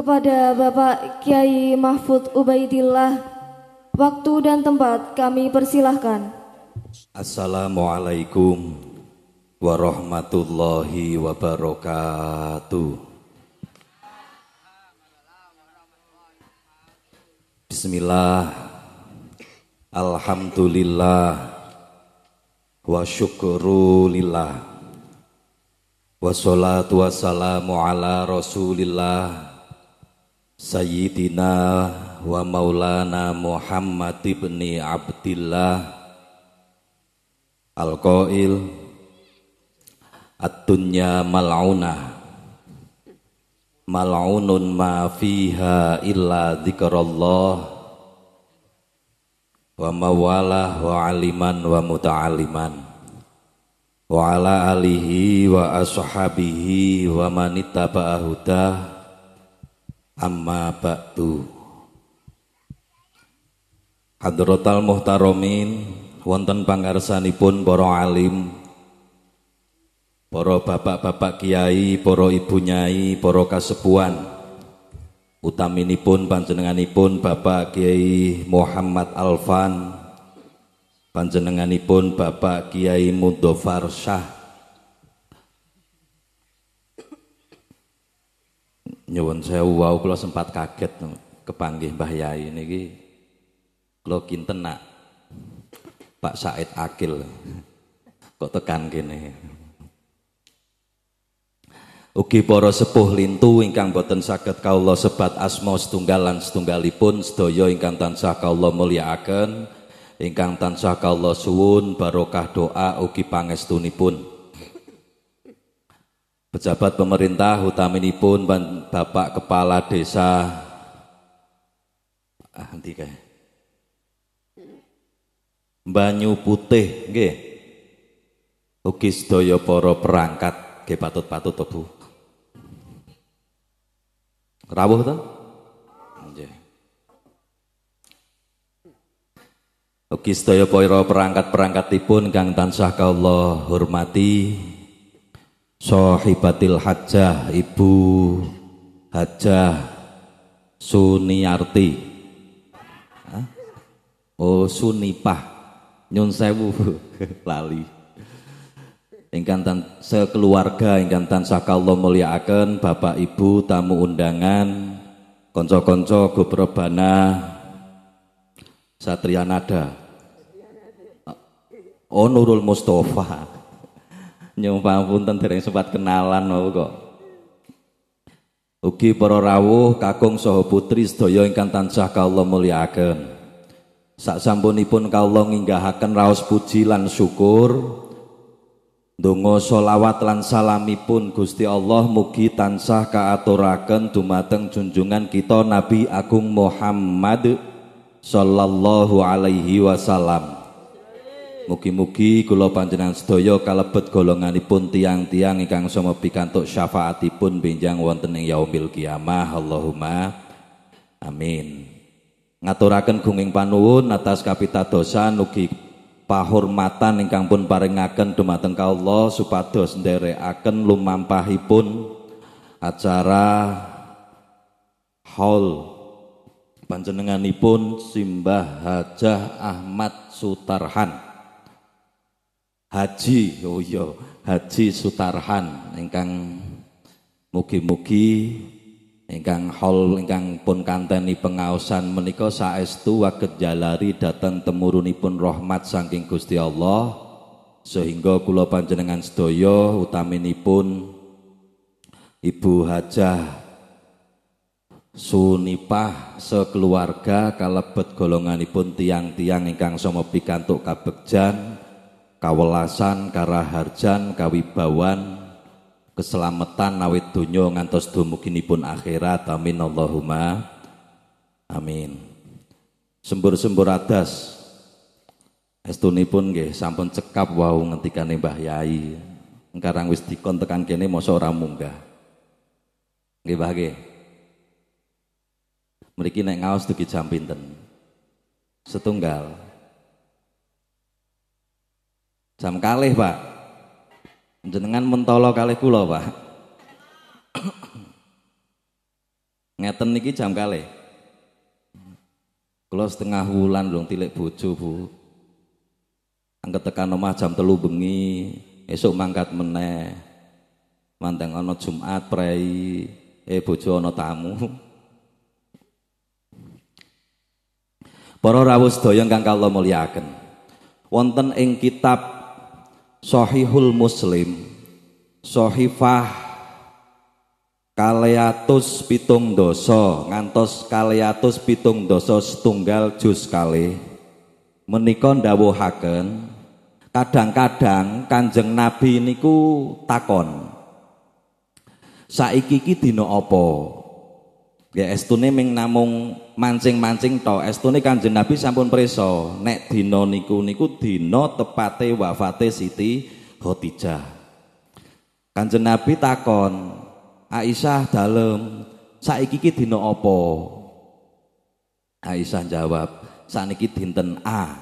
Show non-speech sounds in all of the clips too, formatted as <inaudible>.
kepada Bapak Kiai Mahfud Ubaidillah. Waktu dan tempat kami persilahkan. Assalamualaikum warahmatullahi wabarakatuh. Bismillah Alhamdulillah Wa syukurulillah Wassalatu wassalamu ala rasulillah Sayyidina wa maulana Muhammad ibni Abdillah Al-Qail At-dunya Mal'una Mal'unun ma fiha illa zikrallah Wa mawalah wa aliman wa muta'aliman Wa ala alihi wa ashabihi wa manita baahuta Amma ba'du Hadrotal muhtaromin Pangarsani pun para alim poro bapak-bapak kiai, poro ibu nyai, para kasepuan Utaminipun panjenenganipun Bapak Kiai Muhammad Alfan Panjenenganipun Bapak Kiai Mudofar Syah Nyuwun sewu wau kula sempat kaget kepanggih Mbah Yai niki. Kula kinten nak Pak Said Akil. Kok tekan kene. Ugi para sepuh lintu ingkang boten saged kaula sebat asma setunggalan setunggalipun sedaya ingkang tansah kaula mulyakaken ingkang tansah kaula suwun barokah doa ugi pangestunipun pejabat pemerintah utaminipun Bapak Kepala Desa ah nanti kayak Banyu Putih nggih ugi sedaya para perangkat nggih patut-patut to Bu Rawuh to nggih Ugi sedaya para perangkat-perangkatipun kang tansah kawula hormati Sohibatil Hajah Ibu Hajah Suniarti Oh Sunipah Nyun Sewu <laughs> Lali Ingkang sekeluarga ingkang tansah kawula Bapak Ibu tamu undangan Konco-konco gobrobana Satrianada Oh Nurul Mustafa pun tentara dereng sempat kenalan mau kok. Ugi para rawuh kakung soho putri sedaya ingkang tansah kawula mulyakaken. Sak sampunipun kawula nginggahaken raos puji lan syukur Dungo solawat lan salamipun Gusti Allah mugi tansah kaaturaken dumateng junjungan kita Nabi Agung Muhammad sallallahu alaihi wasallam. Mugi-mugi kula panjenengan sedaya kalebet golonganipun tiang-tiang ingkang sama pikantuk syafaatipun benjang wonten ing yaumil kiamah. Allahumma amin. Ngaturaken gunging panuwun atas dosa, nuki pahormatan ingkang pun paringaken dumateng Allah supados nderekaken lumampahipun acara haul panjenenganipun Simbah Hajah Ahmad Sutarhan. Haji oh iya Haji Sutarhan ingkang mugi-mugi ingkang hol ingkang pun kanteni pengaosan menika saestu waget jalari dhateng temurunipun rahmat sangking Gusti Allah sehingga kula panjenengan sedaya utaminipun Ibu Hajah Sunipah sekeluarga kalebet golonganipun tiang-tiang ingkang sama pikantuk kabegjan kawelasan, karaharjan, kawibawan, keselamatan nawit donya ngantos dumuginipun akhirat. Amin Allahumma. Amin. Sembur-sembur adas. Estunipun nggih sampun cekap wau ngentikane Mbah Yai. Engkarang wis dikon tekan kene masa ora munggah. Nggih Mbah nggih. Mriki nek ngaos dugi jam pinten? Setunggal. Jam kalih, Pak. Jenengan mentolo kalih pulau, Pak. Ngeten niki jam kalih. kulo setengah wulan dong tilik bojo, Bu. Angkat tekan omah jam telu bengi, esok mangkat meneh. Manteng ono Jumat prei, eh bojo ono tamu. Para rawus doyong kang kalau mulyakaken. Wonten ing kitab Sohihul Muslim Sohifah Kaleatus pitung doso Ngantos kaleatus pitung doso setunggal jus kali Menikon dawuhaken Kadang-kadang kanjeng Nabi niku takon Saiki ki dina apa? Ya estune ming namung mancing-mancing to, estune Kanjeng Nabi sampun preso. Nek dina niku niku dina tepate wafate Siti Khadijah. Kanjeng Nabi takon, Aisyah dalam saiki ki dina apa? Aisyah jawab, saniki dinten A.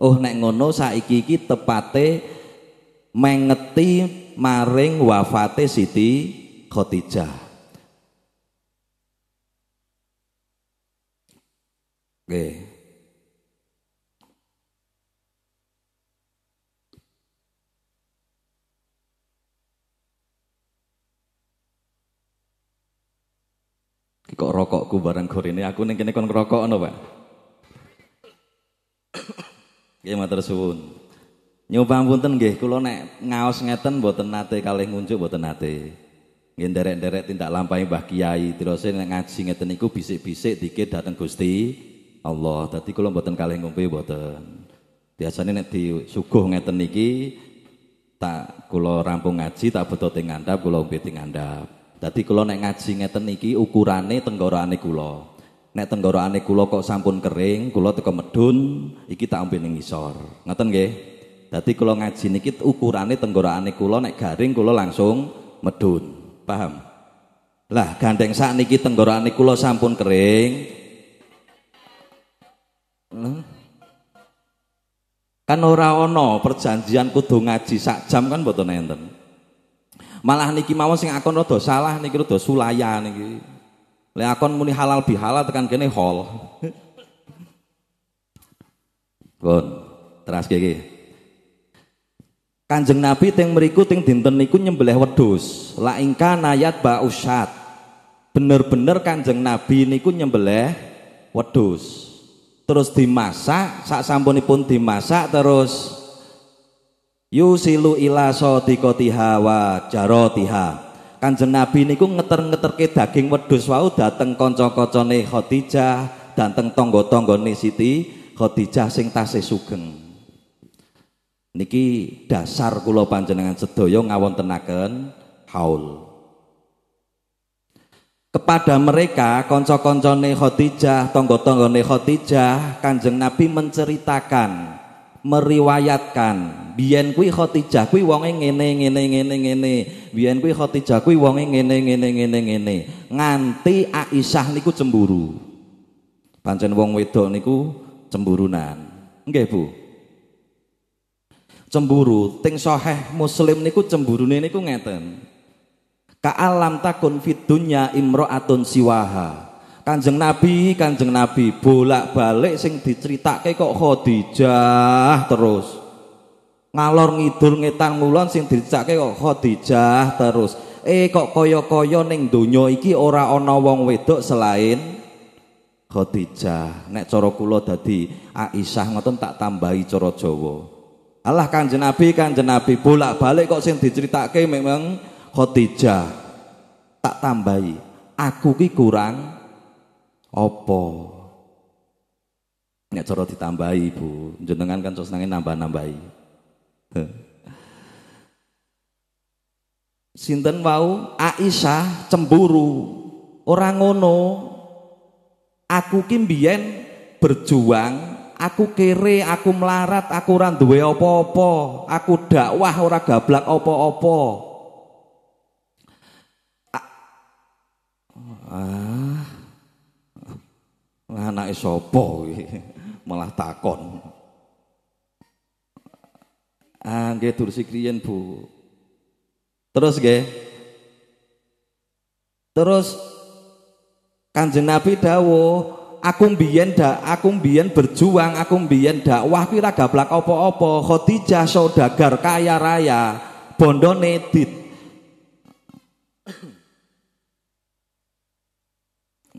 Oh nek ngono saiki ki tepate mengeti maring wafate Siti Khadijah. Nggih. Kok rokokku barang ini aku neng kene kon rokok ana, Pak. Nggih matur suwun. Nyuwun pangapunten nggih, kula nek ngaos ngeten mboten nate kalih ngunjuk mboten nate. Nggih derek-derek tindak lampahi Mbah Kiai, terus nek ngaji ngeten iku bisik-bisik dikit dateng Gusti Allah. tadi kalau buatan kalian ngombe buatan. Biasanya nanti suguh ngeten niki tak kalau rampung ngaji tak beto teng kalau kula ombe Tadi kalau nek ngaji ngeten niki ukurane tenggorane kulo. Nek tenggorane kulo kok sampun kering, kulo teko medun, iki tak ombe ning ngisor. Ngoten nggih? Dadi kula ngaji niki ukurane tenggorane kula nek garing kulo langsung medun. Paham? Lah gandeng saat niki tenggorane kulo sampun kering, Hmm? Kan ora ana perjanjian kudu ngaji sak jam kan mboten enten. Malah niki mawon sing akon rada salah niki rada sulaya niki. Lek akon muni halal bihalal tekan kene hol. Bon, teras kiki. Kanjeng Nabi teng meriku teng dinten niku nyembelih wedhus. La ingka nayat ba ba'usat. Bener-bener Kanjeng Nabi niku nyembelih wedhus terus dimasak sak sampunipun dimasak terus yusilu ila sadiqatiha wa jarotiha kanjeng nabi niku ngeter-ngeterke daging wedhus wau dateng kanca-kancane Khadijah dateng tangga-tanggane Siti Khadijah sing tasih sugeng niki dasar kula panjenengan sedaya ngawontenaken haul kepada mereka konco-koncone Khadijah, tonggo-tonggone Khadijah, Kanjeng Nabi menceritakan, meriwayatkan, biyen kuwi Khadijah kuwi wonge ngene ngene ngene ngene, biyen kuwi Khadijah kuwi wonge ngene ngene ngene ngene, nganti Aisyah niku cemburu. Pancen wong wedok niku cemburunan. Nggih, Bu. Cemburu, ting soheh muslim niku cemburune niku ngeten. Ka'alam takun fit dunya imro'atun siwaha. Kanjeng Nabi, Kanjeng Nabi bolak-balik sing diceritake kok Khadijah terus. Ngalor ngidul ngetan ngulon sing diceritake kok Khadijah terus. Eh kok kaya-kaya ning donya iki ora ana wong wedok selain Khadijah. Nek cara kula dadi Aisyah ngoten tak tambahi cara Jawa. Allah Kanjeng Nabi, Kanjeng Nabi bolak-balik kok sing diceritake memang Khadijah tak tambahi aku ki kurang opo. nek cara ditambahi Bu jenengan kan terus nangin nambah-nambahi Sinten wau Aisyah cemburu orang ngono aku kimbien berjuang aku kere, aku melarat, aku ora duwe apa aku dakwah ora gablak apa-apa. Ah. Anake sapa Malah takon. Ah, nggih si krian Bu. Terus nggih. Terus Kanjeng Nabi dawuh, aku mbiyen dak aku mbiyen berjuang aku mbiyen dakwah kuwi ra gablak apa-apa Khadijah saudagar kaya raya bondone dit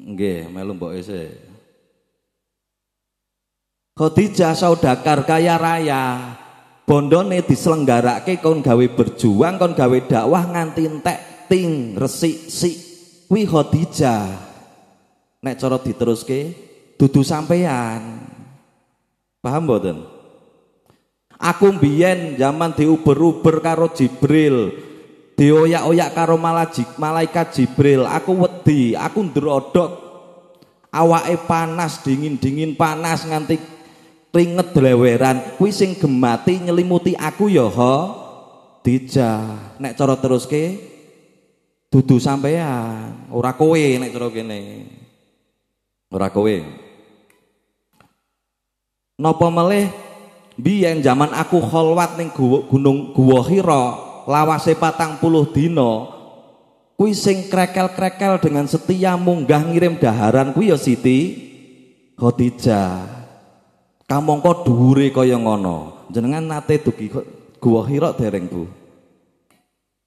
Nggih, melu mbok isik. E. Khadijah Saudakar kaya raya, bondone diselenggarake kon gawe berjuang, kon gawe dakwah nganti entek ting resik sik. Kuwi Khadijah. Nek cara diteruske dudu sampean. Paham mboten? Aku mbiyen zaman diuber-uber karo Jibril, dioyak-oyak karo malajik malaikat Jibril aku wedi aku ndrodot awake panas dingin-dingin panas nganti ringet dleweran kuwi sing gemati nyelimuti aku ya ha dija nek cara teruske dudu sampean ora kowe nek cara kene ora kowe napa melih biyen zaman aku kholwat ning gunung Guwa Hira lawase patang puluh dino kuwi sing krekel-krekel dengan setia munggah ngirim daharan kuwi ya Siti Khadijah kamangka dhuwure kaya ngono jenengan nate dugi gua hiro dereng Bu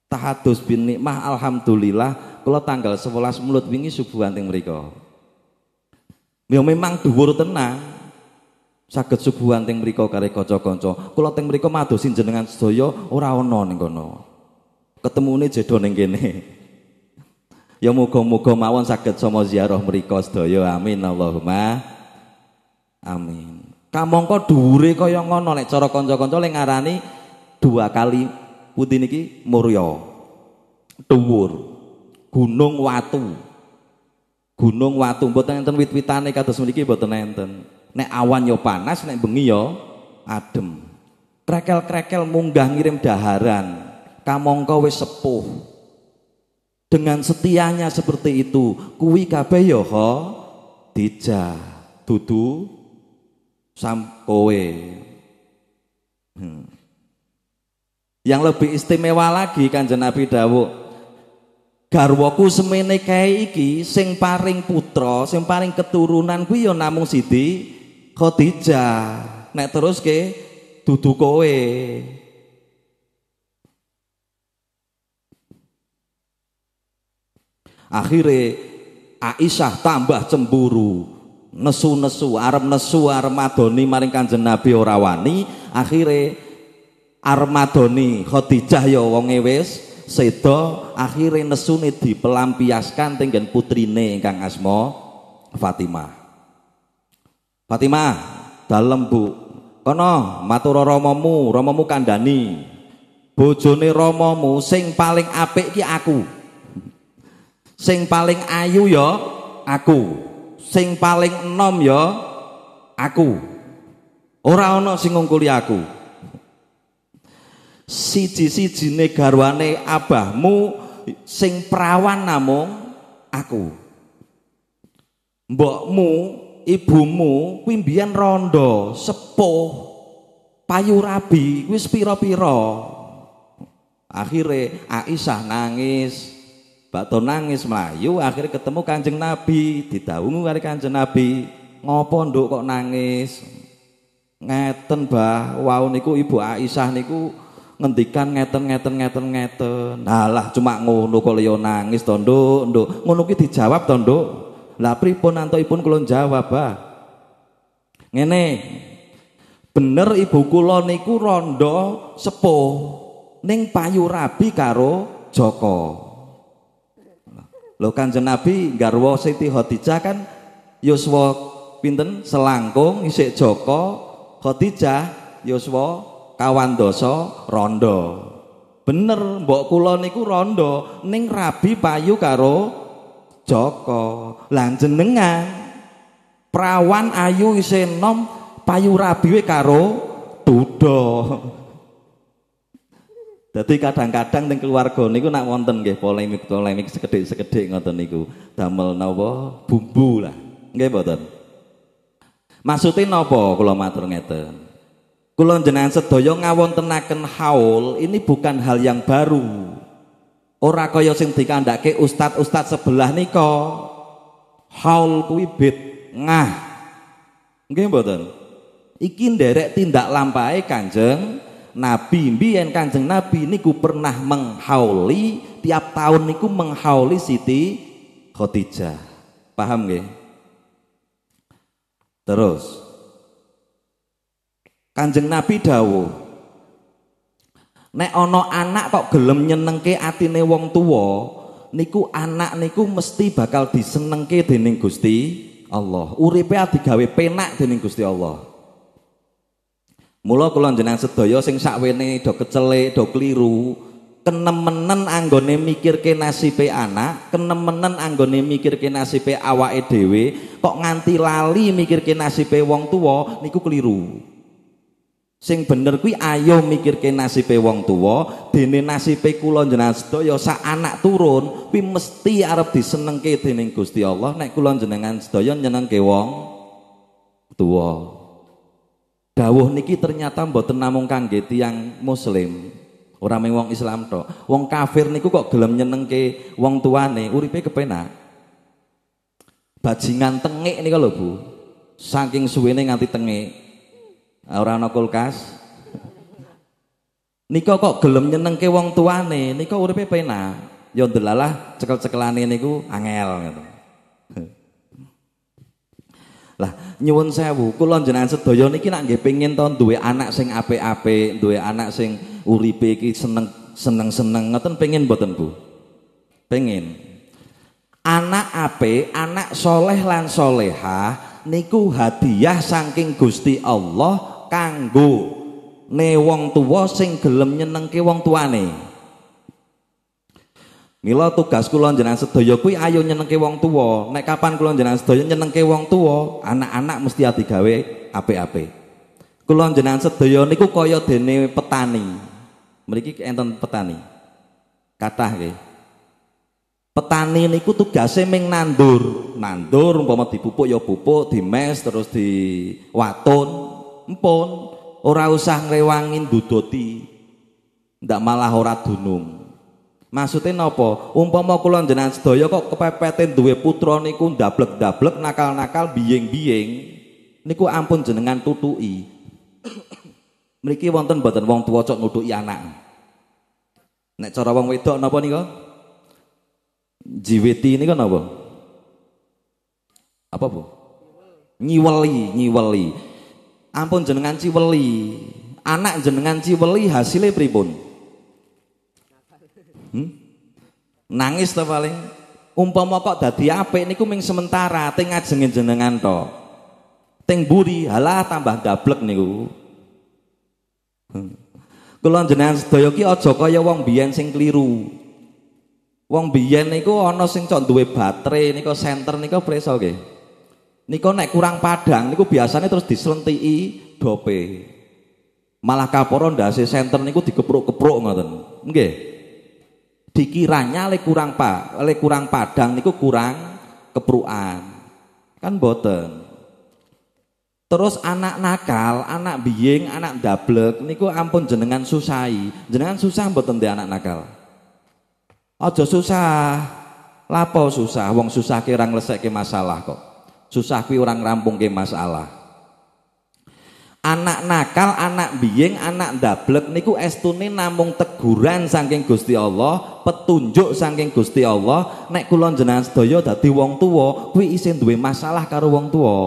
tahadus bin nikmah alhamdulillah kula tanggal 11 mulut wingi subuh anting mereka, ya memang dhuwur tenang saged subuhan teng mriku kare kanca-kanca. Kula teng mriku madosi jenengan sedaya ora ana ning kono. Ketemune jedo ning kene. <laughs> Ya muga-muga mawon saged sama ziarah mriku sedaya. Amin Allahumma. Amin. Kamangka dhuwure kaya ngono nek cara kanca-kanca le ngarani dua kali putih niki murya. Dhuwur. Gunung Watu. Gunung Watu mboten enten wit-witane kados mriki mboten enten. Nek awan yo panas, nek bengi yo adem. Krekel-krekel munggah ngirim daharan. kamongko wis sepuh. Dengan setianya seperti itu, kuwi kabeh yo ho, dija dudu sam kowe. Hmm. Yang lebih istimewa lagi Kanjeng Nabi dawuh, garwaku semene kae iki sing paring putra, sing paring keturunan kuwi yo namung sidi Khadijah. Nek terus ke dudu kowe. Akhirnya Aisyah tambah cemburu, nesu-nesu, arem nesu arem madoni maring Kanjeng Nabi ora wani, akhire arem madoni Khadijah ya wonge wis sedo akhire nesune dipelampiaskan tenggen putrine ingkang asma Fatimah. Fatimah, dalam Bu. Kono matur romomu, romomu kandhani. Bojone romomu sing paling apik ki aku. Sing paling ayu ya aku. Sing paling enom ya aku. Ora ana sing ngungkuli aku. Siji-sijine garwane abahmu sing perawan namung aku. Mbokmu ibumu kuwi rondo, sepuh, payu rabi, kuwi pira-pira. akhirnya Aisyah nangis, Bato nangis melayu akhirnya ketemu Kanjeng Nabi, didhawuhi karo Kanjeng Nabi, ngopo nduk kok nangis? Ngeten Mbah, wow niku Ibu Aisyah niku ngendikan ngeten ngeten ngeten ngeten. lah, cuma ngono kok liya nangis tondo, nduk, nduk. Ngono ki dijawab tondo lah pripun antukipun kula jawab, Bah? Ngene. Bener ibu kula niku rondo sepuh ning payu rabi karo Joko. Lho Kanjeng Nabi garwa Siti Khadijah kan yuswa pinten selangkung isik Joko, Khadijah yuswa kawandasa rondo. Bener mbok kula niku rondo ning rabi payu karo Joko lan jenengan prawan ayu isenom payu rabi karo dudo. Jadi <laughs> kadang-kadang teng keluarga niku nak wonten nggih polemik-polemik sekedhik-sekedhik ngoten niku. Damel napa bumbu lah. Nggih mboten. Maksudnya napa kula matur ngeten. Kula jenengan sedaya ngawontenaken haul ini bukan hal yang baru. Ora kaya sing dikandake ustad-ustad sebelah niko Haul kuwi ngah Nggih mboten? Iki nderek tindak lampahe Kanjeng Nabi mbiyen Kanjeng Nabi niku pernah menghauli tiap tahun niku menghauli Siti Khadijah. Paham nggih? Terus Kanjeng Nabi dawuh Nek ana anak kok gelem nyenengke atine wong tuwa, niku anak niku mesti bakal disenengke dening Gusti Allah. Uripe digawe penak dening Gusti Allah. Mula kula jenengan sedaya sing sakwene do kecelik, do keliru. kenemenen anggone mikirke nasibe anak, kenemenen anggone mikirke nasibe awake dhewe, kok nganti lali mikirke nasibe wong tuwa niku keliru. Sing bener kuwi ayo mikirke nasibe wong tuwa, dene nasibe kula jenengan sedaya sak anak turun kuwi mesti arep disenengke dening Gusti Allah nek kula jenengan sedaya nyenengke wong tuwa. Dawuh niki ternyata mboten namung kangge tiyang muslim. Ora mung wong Islam tok. Wong kafir niku kok gelem nyenengke wong tuane, uripe kepenak. Bajingan tengik nika lho, Bu. Saking suwene nganti tengik. Orang no kulkas. Niko kok gelem ke wong tuane, udah udah na Ya delalah, cekel cekelan ini ku angel gitu. <laughs> Lah nyuwun bu, kulon jenengan sedoyo. niki nak nggih pengin to duwe anak sing apik-apik, duwe anak sing uripe iki seneng seneng-seneng ngoten pengin mboten Bu? Pengin. Anak ape, anak soleh lan soleha, niku hadiah saking Gusti Allah kanggo ne wong tuwa sing gelem nyenengke wong tuane. Mila tugas kula jenengan sedaya kuwi ayo nyenengke wong tuwa. Nek kapan kula jenengan sedaya nyenengke wong tuwa, anak-anak mesti ati gawe ape-ape. Kula jenengan sedaya niku kaya dene petani. Mriki enten petani. Kathah nggih. Petani niku tugasnya ming nandur, nandur umpama dipupuk ya pupuk, dimes terus diwaton, empun ora usah ngrewangi dutoti, ndak malah ora dunung maksudnya nopo, umpama kula jenengan sedaya kok kepepeten duwe putra niku ndablek-ndablek nakal-nakal biying-biying niku ampun jenengan tutuki <coughs> mriki wonten mboten wong tuwa cok nutuki anak nek cara wong wedok napa nika Jiweti nika napa apa bu nyiweli nyiweli ampun jenengan ciweli anak jenengan ciweli hasilnya pribun hmm? nangis tuh paling umpama kok dadi apik niku ming sementara teng ngajengin jenengan to teng buri halah tambah gablek niku hmm. kula jenengan sedaya ki aja kaya wong biyen sing keliru wong biyen niku ana sing cok duwe baterai niku senter niku preso nggih Niko naik kurang padang niku biasanya terus diselentii dope. Malah kaporo si center niku dikepruk-kepruk ngoten. Nggih. Dikiranya le kurang pa, le kurang padang niku kurang keprukan. Kan boten. Terus anak nakal, anak biying, anak dablek niku ampun jenengan susai. Jenengan susah mboten de anak nakal. Aja susah. Lapo susah, wong susah kirang ke masalah kok susah kuwi orang rampung ke masalah anak nakal, anak bieng, anak dablek niku estune namung teguran saking Gusti Allah, petunjuk saking Gusti Allah, nek kulon jenengan sedaya dadi wong tua, kuwi isih duwe masalah karo wong tua.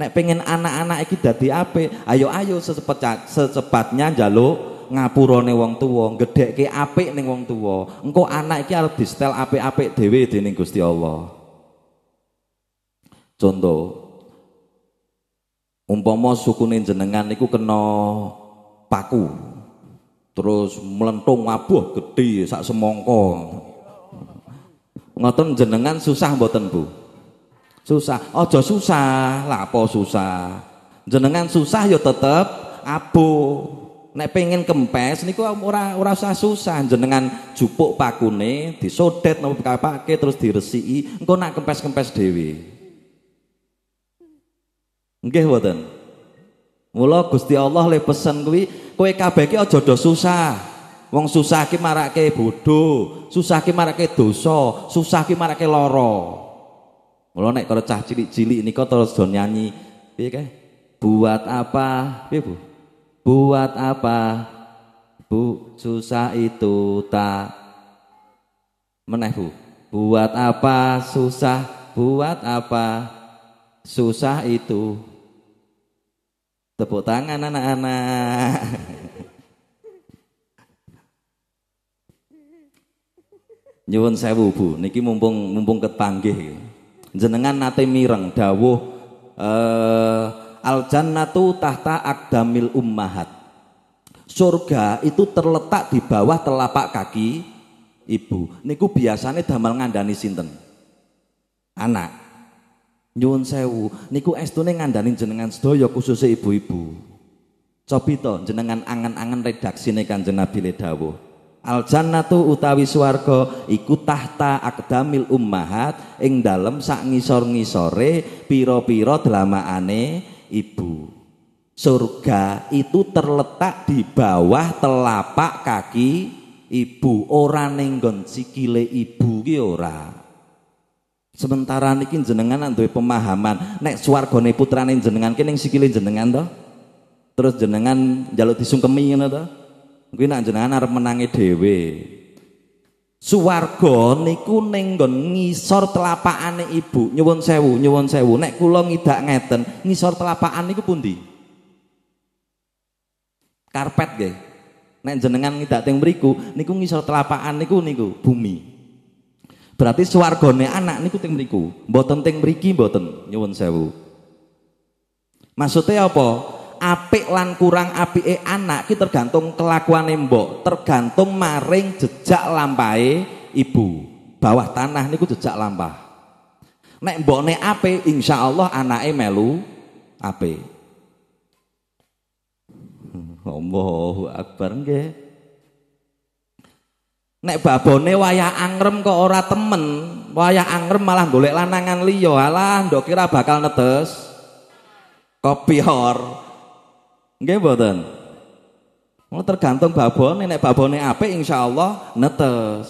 Nek pengen anak-anak iki dadi apik, ayo ayo secepat, secepatnya njaluk ngapurane wong tua, ke apik ning wong tua. Engko anak iki arep distel apik-apik dhewe dening Gusti Allah. Contoh umpama sukune jenengan niku kena paku. Terus melentung wabuh gede sak semongko. Ngoten jenengan susah mboten, Bu? Susah. Aja susah, lah apa susah? Jenengan susah ya tetep abu, nek pengen kempes niku ora ora usah susah jenengan jupuk pakune disodet napa kapake terus diresiki engko nak kempes-kempes dhewe Nggih mboten. Mula Gusti Allah le pesen kuwi kowe kabeh iki aja do susah. Wong susah ki marake bodho, susah ki marake dosa, susah ki marake lara. Mula nek karo cah cilik-cilik nika terus do nyanyi, piye kae? Buat apa? Piye, Bu? Buat apa? Bu, susah itu tak meneh Bu. Buat apa susah? Buat apa susah itu Tepuk tangan anak-anak. Nyuwun saya Bu, niki mumpung mumpung ketanggih. Jenengan nate mireng dawuh eh al jannatu tahta akdamil ummahat. Surga itu terletak di bawah telapak kaki ibu. Niku biasanya damal ngandani sinten? Anak. Nyuwun sewu, niku estune ngandani jenengan sedaya khususnya ibu-ibu. Cobi jenengan angan-angan redaksine Kanjeng Nabi le dawuh. Al jannatu utawi swarga iku tahta akdamil ummahat ing dalem sak ngisor-ngisore pira-pira delamaane ibu. Surga itu terletak di bawah telapak kaki ibu, ora ning sikile ibu ki ora. Sementara niki jenengan duwe pemahaman, nek swargane putrane jenengan kene ning sikile jenengan to. Terus jenengan njaluk disungkemi ngono to. Kuwi nek jenengan arep menangi dhewe. Suwarga niku ning nggon ngisor telapakane ibu. Nyuwun sewu, nyuwun sewu. Nek kula ngidak ngeten, ngisor telapakan niku pundi? Karpet nggih. Nek jenengan ngidak teng mriku niku ngisor telapakan niku niku bumi. Berarti swargane anak niku teng mriku, mboten teng mriki mboten, nyuwun sewu. Maksudnya apa? Apik lan kurang apike anak ki tergantung kelakuane mbok, tergantung maring jejak lampahe ibu. Bawah tanah niku jejak lampah. Nek mbokne apik, insyaallah anake melu apik. <laughs> Allahu Akbar nggih. Nek babone wayah angrem kok ora temen, wayah angrem malah golek lanangan liya. Alah, ndok kira bakal netes. Kopi hor. Nggih mboten? Mula tergantung babone, nek babone apik insyaallah netes.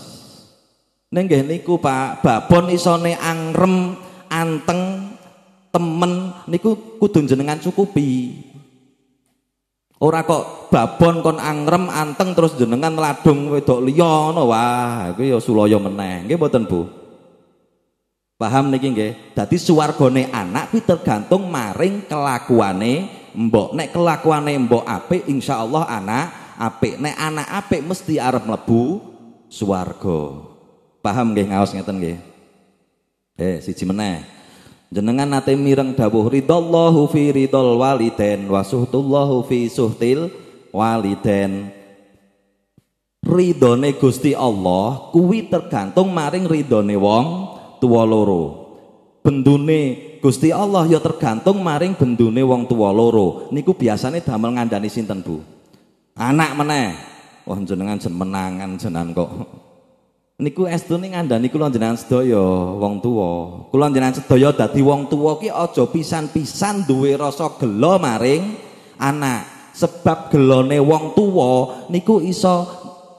Ning nggih niku Pak, babon isone angrem, anteng, temen niku kudu jenengan cukupi. Ora kok babon kon angrem anteng terus jenengan ladung wedok liya ngono. Wah, iku ya sulaya meneh. Nggih mboten, Bu? Paham niki nggih? Dadi suwargane anak kuwi tergantung maring kelakuane mbok. Nek kelakuane mbok apik, insyaallah anak apik. Nek anak apik mesti arep mlebu swarga. Paham nggih ngaos ngeten nggih? Eh, siji meneh jenengan nate mireng dawuh ridallahu fi ridol waliden wasuhtullahu fi suhtil waliden ridone Gusti Allah kuwi tergantung maring ridone wong tuwa loro bendune Gusti Allah ya tergantung maring bendune wong tuwa loro niku biasane damel ngandani sinten Bu anak meneh wah jenengan Menangan jenan kok niku estune ngandani kula jenengan sedaya wong tuwa. Kula jenengan sedaya dadi wong tuwa ki aja pisan-pisan duwe rasa gelo maring anak. Sebab gelone wong tuwa niku iso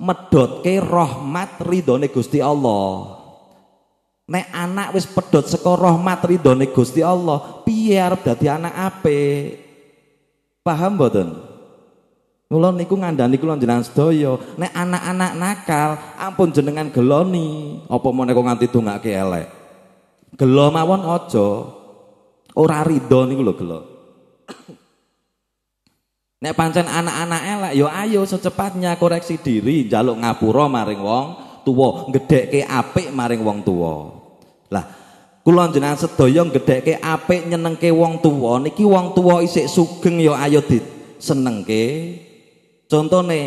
medhotke rahmat ridhone Gusti Allah. Nek anak wis pedhot saka rahmat ridhone Gusti Allah, piye arep dadi anak apik? Paham mboten? Mula niku ngandani kula jenengan sedaya, nek anak-anak nakal ampun jenengan geloni, apa meneh kok nganti dongake elek. Gelo mawon aja. Ora rido niku lho gelo. <coughs> Nek pancen anak-anak elek ya ayo secepatnya koreksi diri, njaluk ngapura maring wong tuwa, ke apik maring wong tuwa. Lah, kula gede ke ape apik ke wong tuwa, niki wong tuwa isik sugeng yo ya ayo seneng ke Contone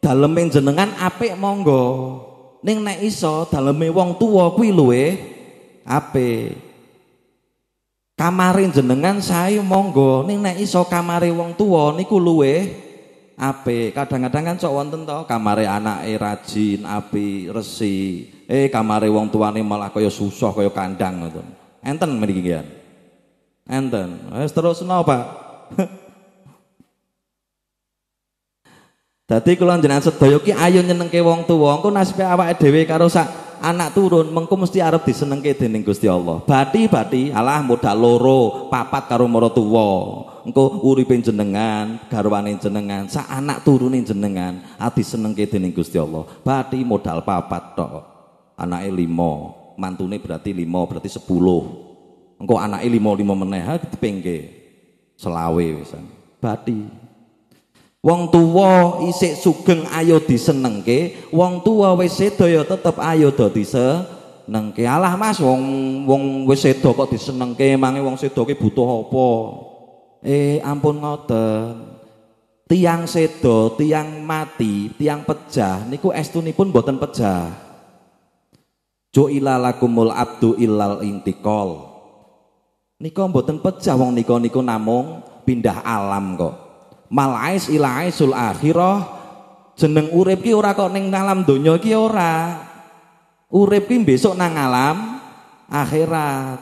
daleme jenengan apik monggo. neng nek iso daleme wong tua kuwi luwe apik. Kamare jenengan sae monggo. neng nek iso kamare wong tua niku luwe apik. Kadang-kadang kan sok wonten to kamare anake rajin, apik, resi. Eh kamare wong tuane malah kaya susah koyo kandang ngoten. Enten mriki Enten. Wis terus napa? <laughs> Dadi kula jenengan sedaya ki ayo nyenengke wong tuwa, engko nasibe awake dhewe karo sak anak turun mengko mesti arep disenengke dening Gusti Allah. Bati-bati alah modal loro, papat karo mara tuwa. Engko uripe jenengan, garwane jenengan, sak anak turune jenengan ati senengke dening Gusti Allah. Bati modal papat tok. Anake 5, mantune berarti 5, berarti 10. Engko anake 5 5 meneh dipengke. Selawe wisan. Bati. Wong tuwa isik sugeng ayo disenengke, wong tuwa wis sedo ya tetep ayo do disenengke. Alah Mas, wong wong wis sedo kok disenengke, mangi wong sedo ki butuh apa? Eh ampun ngoten. Tiang sedo, tiang mati, tiang pejah niku estunipun boten pejah. Jo ilalakumul abdu illal intikol. niko mboten pejah wong niko niku namung pindah alam kok malais ilaisul akhirah jeneng urip ki ora kok ning alam donya ki ora urip ki besok nang alam akhirat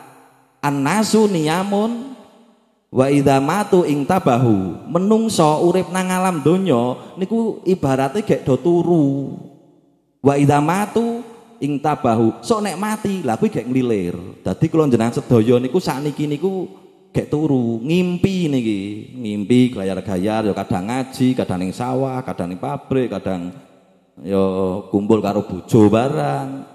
annasu niyamun wa idza matu ing tabahu menungso urip nang alam donya niku ibaratnya gek do turu wa idza matu ing tabahu sok nek mati lha kuwi gek ngelilir dadi kula jenengan sedaya niku sakniki niku kayak turu ngimpi niki ngimpi gayar-gayar yo ya kadang ngaji kadang ning sawah kadang ning pabrik kadang yo ya, kumpul karo bojo barang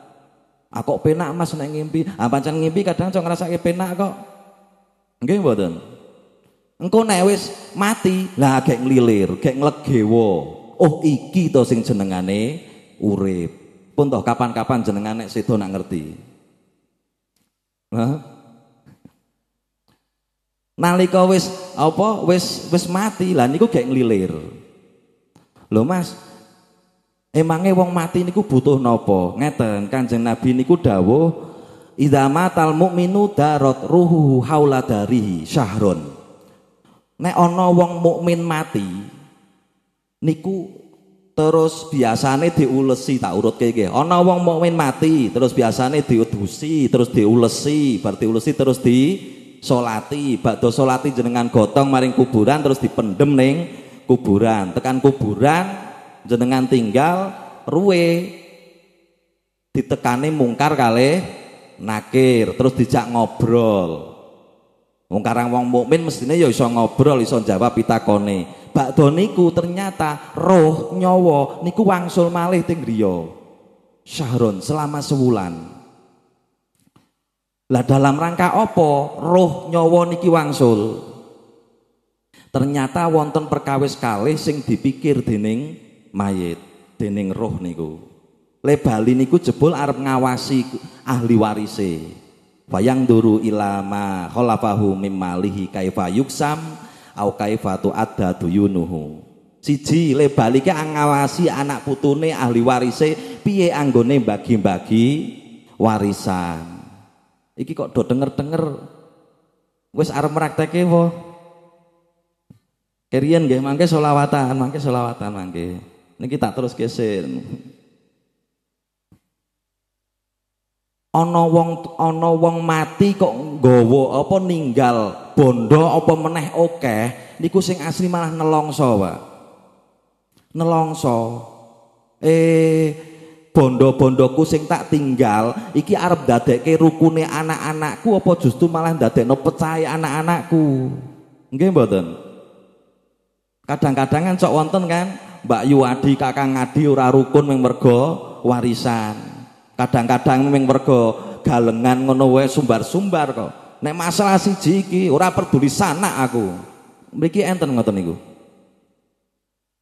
aku ah, penak mas neng ngimpi ah ngimpi kadang cok ngerasa penak kok nggih mboten engkau nek mati lah kayak nglilir kayak nglegewa oh iki to sing jenengane urip pun toh kapan-kapan senengane si sedo nak ngerti Hah? Nalika wis apa wis wis mati, lah niku gak nglilir. Lho Mas, emange wong mati niku butuh nopo Ngeten, Kanjeng Nabi niku dawuh Idza matal minu darat ruhu haula darihi syahron. Nek ana wong mukmin mati niku terus biasane diulesi tak urutke iki. Ana wong mukmin mati terus biasane diudusi, terus diulesi, bar ulesi terus di solati bakdo solati jenengan gotong maring kuburan terus dipendem neng kuburan tekan kuburan jenengan tinggal ruwe ditekani mungkar kali nakir terus dijak ngobrol mungkarang wong mukmin mestine ya iso ngobrol iso jawab pitakone bakdo niku ternyata roh nyowo niku wangsul malih tinggriyo syahrun selama sebulan lah dalam rangka opo roh nyawa niki wangsul. Ternyata wonten perkawis kali sing dipikir dening mayit, dening roh niku. Le bali niku jebul arep ngawasi ahli warise. Wayang duru ilama khalafahu mimmalihi kaifa yuksam au kaifa tuadda duyunuhu. Siji le bali ki ngawasi anak putune ahli warise piye anggone bagi-bagi warisan. Iki kok do denger-denger wes arep merakteke wo. Kerian nggih mangke solawatan, mangke solawatan mangke. Niki tak terus geser. Ono wong wong mati kok nggawa apa ninggal bondo apa meneh oke, niku sing asli malah nelongso, wa Nelongso. Eh bondo-bondoku sing tak tinggal iki arep dadekke rukune anak-anakku apa justru malah dadekno percaya anak-anakku nggih mboten kadang-kadang kan sok wonten kan Mbak Yuwadi kakang ngadi ora rukun ming mergo warisan kadang-kadang ming mergo galengan ngono wae sumbar-sumbar kok nek masalah siji iki ora peduli sanak aku mriki enten ngoten niku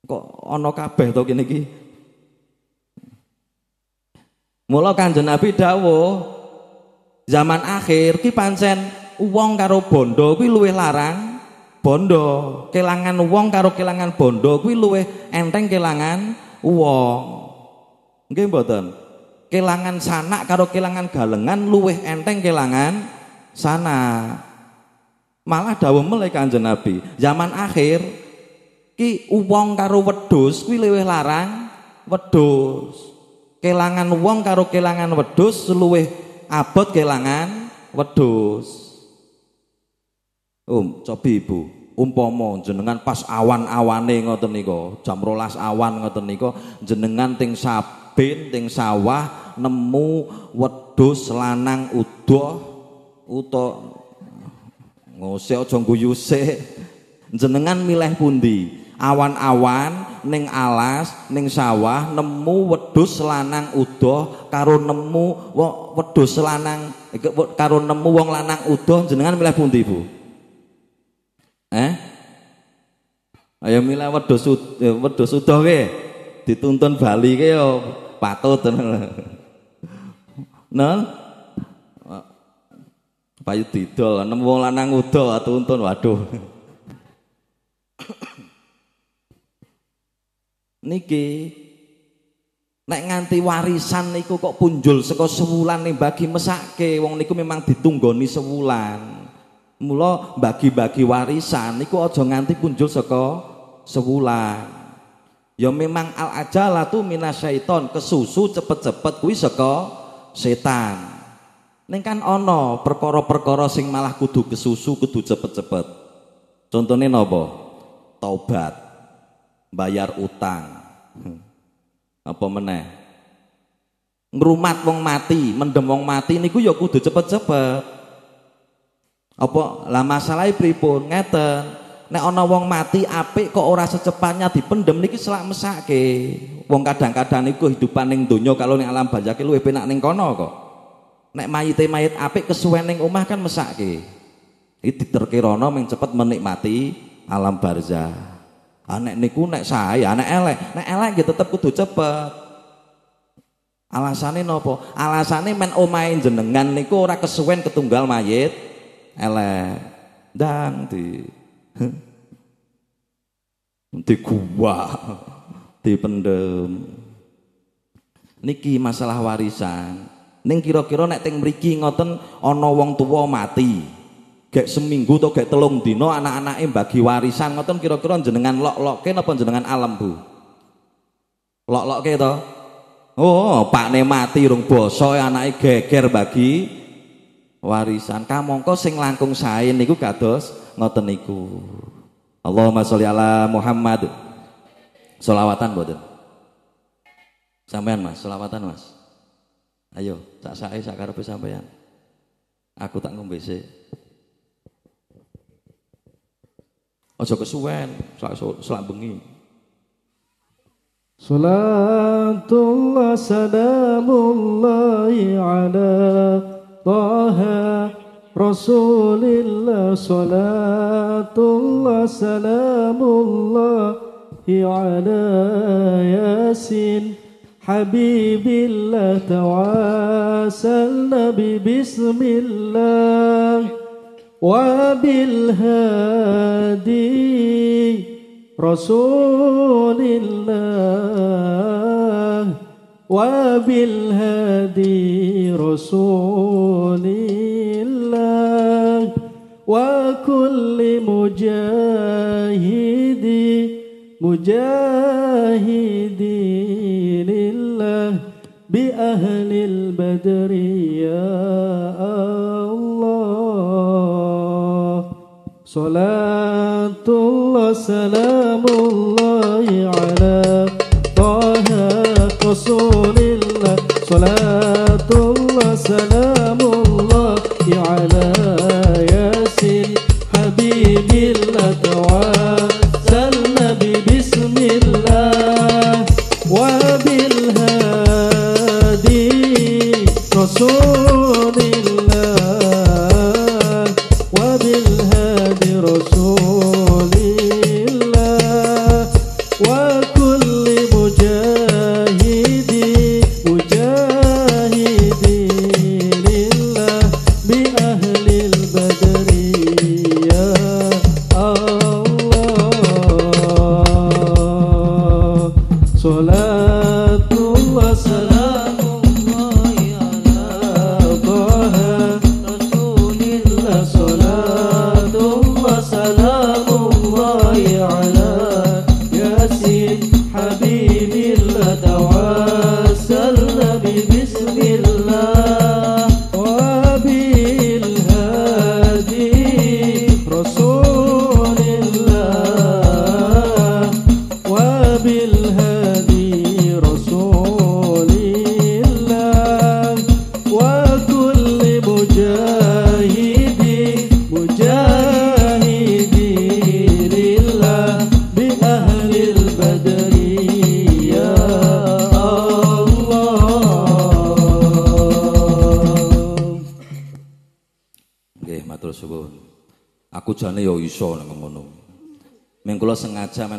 kok ana kabeh to kene iki Mula Kanjeng Nabi dawuh, zaman akhir ki pancen wong karo bondo kuwi luwih larang bondo. Kelangan wong karo kelangan bondo kuwi luwih enteng kelangan wong. Nggih mboten? Kelangan sanak karo kelangan galengan luwih enteng kelangan sana Malah dawuh melih Kanjeng Nabi, zaman akhir ki wong karo wedhus kuwi luwih larang wedhus kelangan wong karo kelangan wedhus luwih abot kelangan wedhus. Um, coba ibu, umpama jenengan pas awan-awane ngoten niko, jam rolas awan ngoten niko, jenengan teng saben teng sawah nemu wedhus lanang udo uta ngose aja guyu Jenengan milih pundi? Awan-awan ning alas, ning sawah nemu wedhus lanang udoh karo nemu wedhus lanang karo nemu wong lanang udoh jenengan milih pundi Bu? Eh? Ayo milih wedhus eh, wedhus udoh ke Dituntun bali ke yo ya patut. <laughs> Nol. Payu didol nemu wong lanang udoh tuntun waduh niki nek nganti warisan niku kok punjul seko sewulan nih bagi mesake wong niku memang ditunggoni sewulan mulo bagi-bagi warisan niku aja nganti punjul seko sewulan ya memang al tuh ajalatu syaiton kesusu cepet-cepet kuwi seko setan Neng kan ono perkara perkoro sing malah kudu kesusu kudu cepet-cepet. Contohnya nopo, taubat, bayar utang, Hmm. Apa meneh? Ngrumat wong mati, mendem wong mati niku ya kudu cepet-cepet. Apa lah masalahe pripun? Ngeten. Nek ana wong mati apik kok ora secepatnya dipendem niki selak mesake. Wong kadang-kadang niku hidupan ning donya kalau ning alam banjake luwih penak ning kono kok. Nek mayite mayit apik kesuwen ning omah kan mesake. Iki diterkirana ming cepet menikmati alam barzah Anek niku nek saya, anek elek, nek elek gitu tetep kudu cepet. alasannya nopo? alasannya men omain jenengan niku ora kesuwen ketunggal mayit elek. Dang di di gua pendem Niki masalah warisan. Ning kira-kira nek teng mriki ngoten ana wong tuwa mati gak seminggu atau gak telung dino anak-anaknya bagi warisan ngoten kira-kira jenengan lok lok apa jenengan alam Bu? lok ke to? Oh, pakne mati rung anak anake geger bagi warisan. Kamu kok sing langkung saya, niku kados ngoten niku. Allahumma sholli ala Muhammad. Selawatan boten Sampean Mas, selawatan Mas. Ayo, tak sae sak karepe sampean. Aku tak ngombe sik. Ojo kesuwen, selak bengi. Salatullah salamullahi ala Taha Rasulillah Salatullah salamullahi ala Yasin Habibillah tawasal Nabi Bismillah وبالهادي رسول الله وبالهادي رسول الله وكل مجاهد مجاهد لله بأهل البدر يا صلاة الله سلام الله على طه رسول الله صلاة الله سلام الله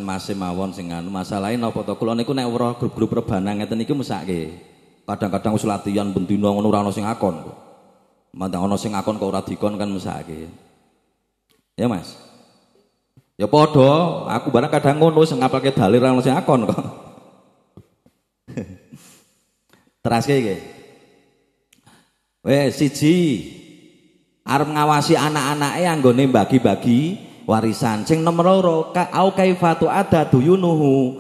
masih mawon sing anu masalahe napa to kula niku nek ora grup-grup rebanan ngeten niku mesake. Kadang-kadang wis latihan ben dina ngono ora ana sing akon. kok. Mandang ana sing akon kok ora dikon kan mesake. Ya Mas. Ya padha, aku barang kadang ngono sing ngapalke dalil ora ana sing akon kok. <laughs> Teraske iki. Wes siji arep ngawasi anak-anake anggone bagi-bagi warisan sing nomor loro ka au kaifatu ada duyunuhu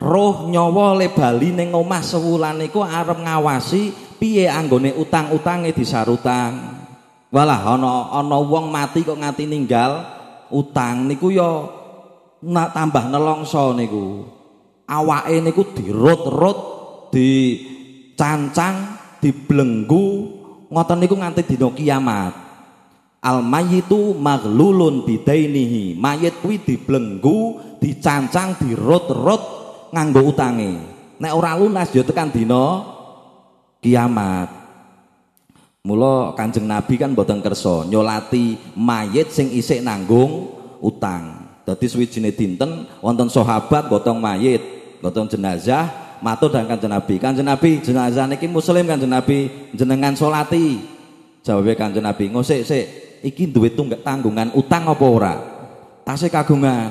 roh nyawa le bali ning omah sewulan iku arep ngawasi piye anggone utang-utange disarutang walah ana ana wong mati kok nganti ninggal utang niku yo, ya na, tambah nelongso niku awake niku dirut-rut dicancang dibelenggu ngoten niku nganti dina kiamat Al mayitu maghlulun bidainihi. Mayit kuwi dibelenggu, dicancang, dirot-rot nganggo utange. Nek ora lunas ya tekan dina kiamat. Mula Kanjeng Nabi kan boten kersa nyolati mayit sing isik nanggung utang. Dadi suwijine dinten wonten sahabat gotong mayit, gotong jenazah matur dan Kanjeng Nabi. Kanjeng Nabi jenazah niki muslim Kanjeng Nabi jenengan solati. Jawabe Kanjeng Nabi ngosik sik iki duwe tunggak tanggungan utang apa ora? Tasih kagungan.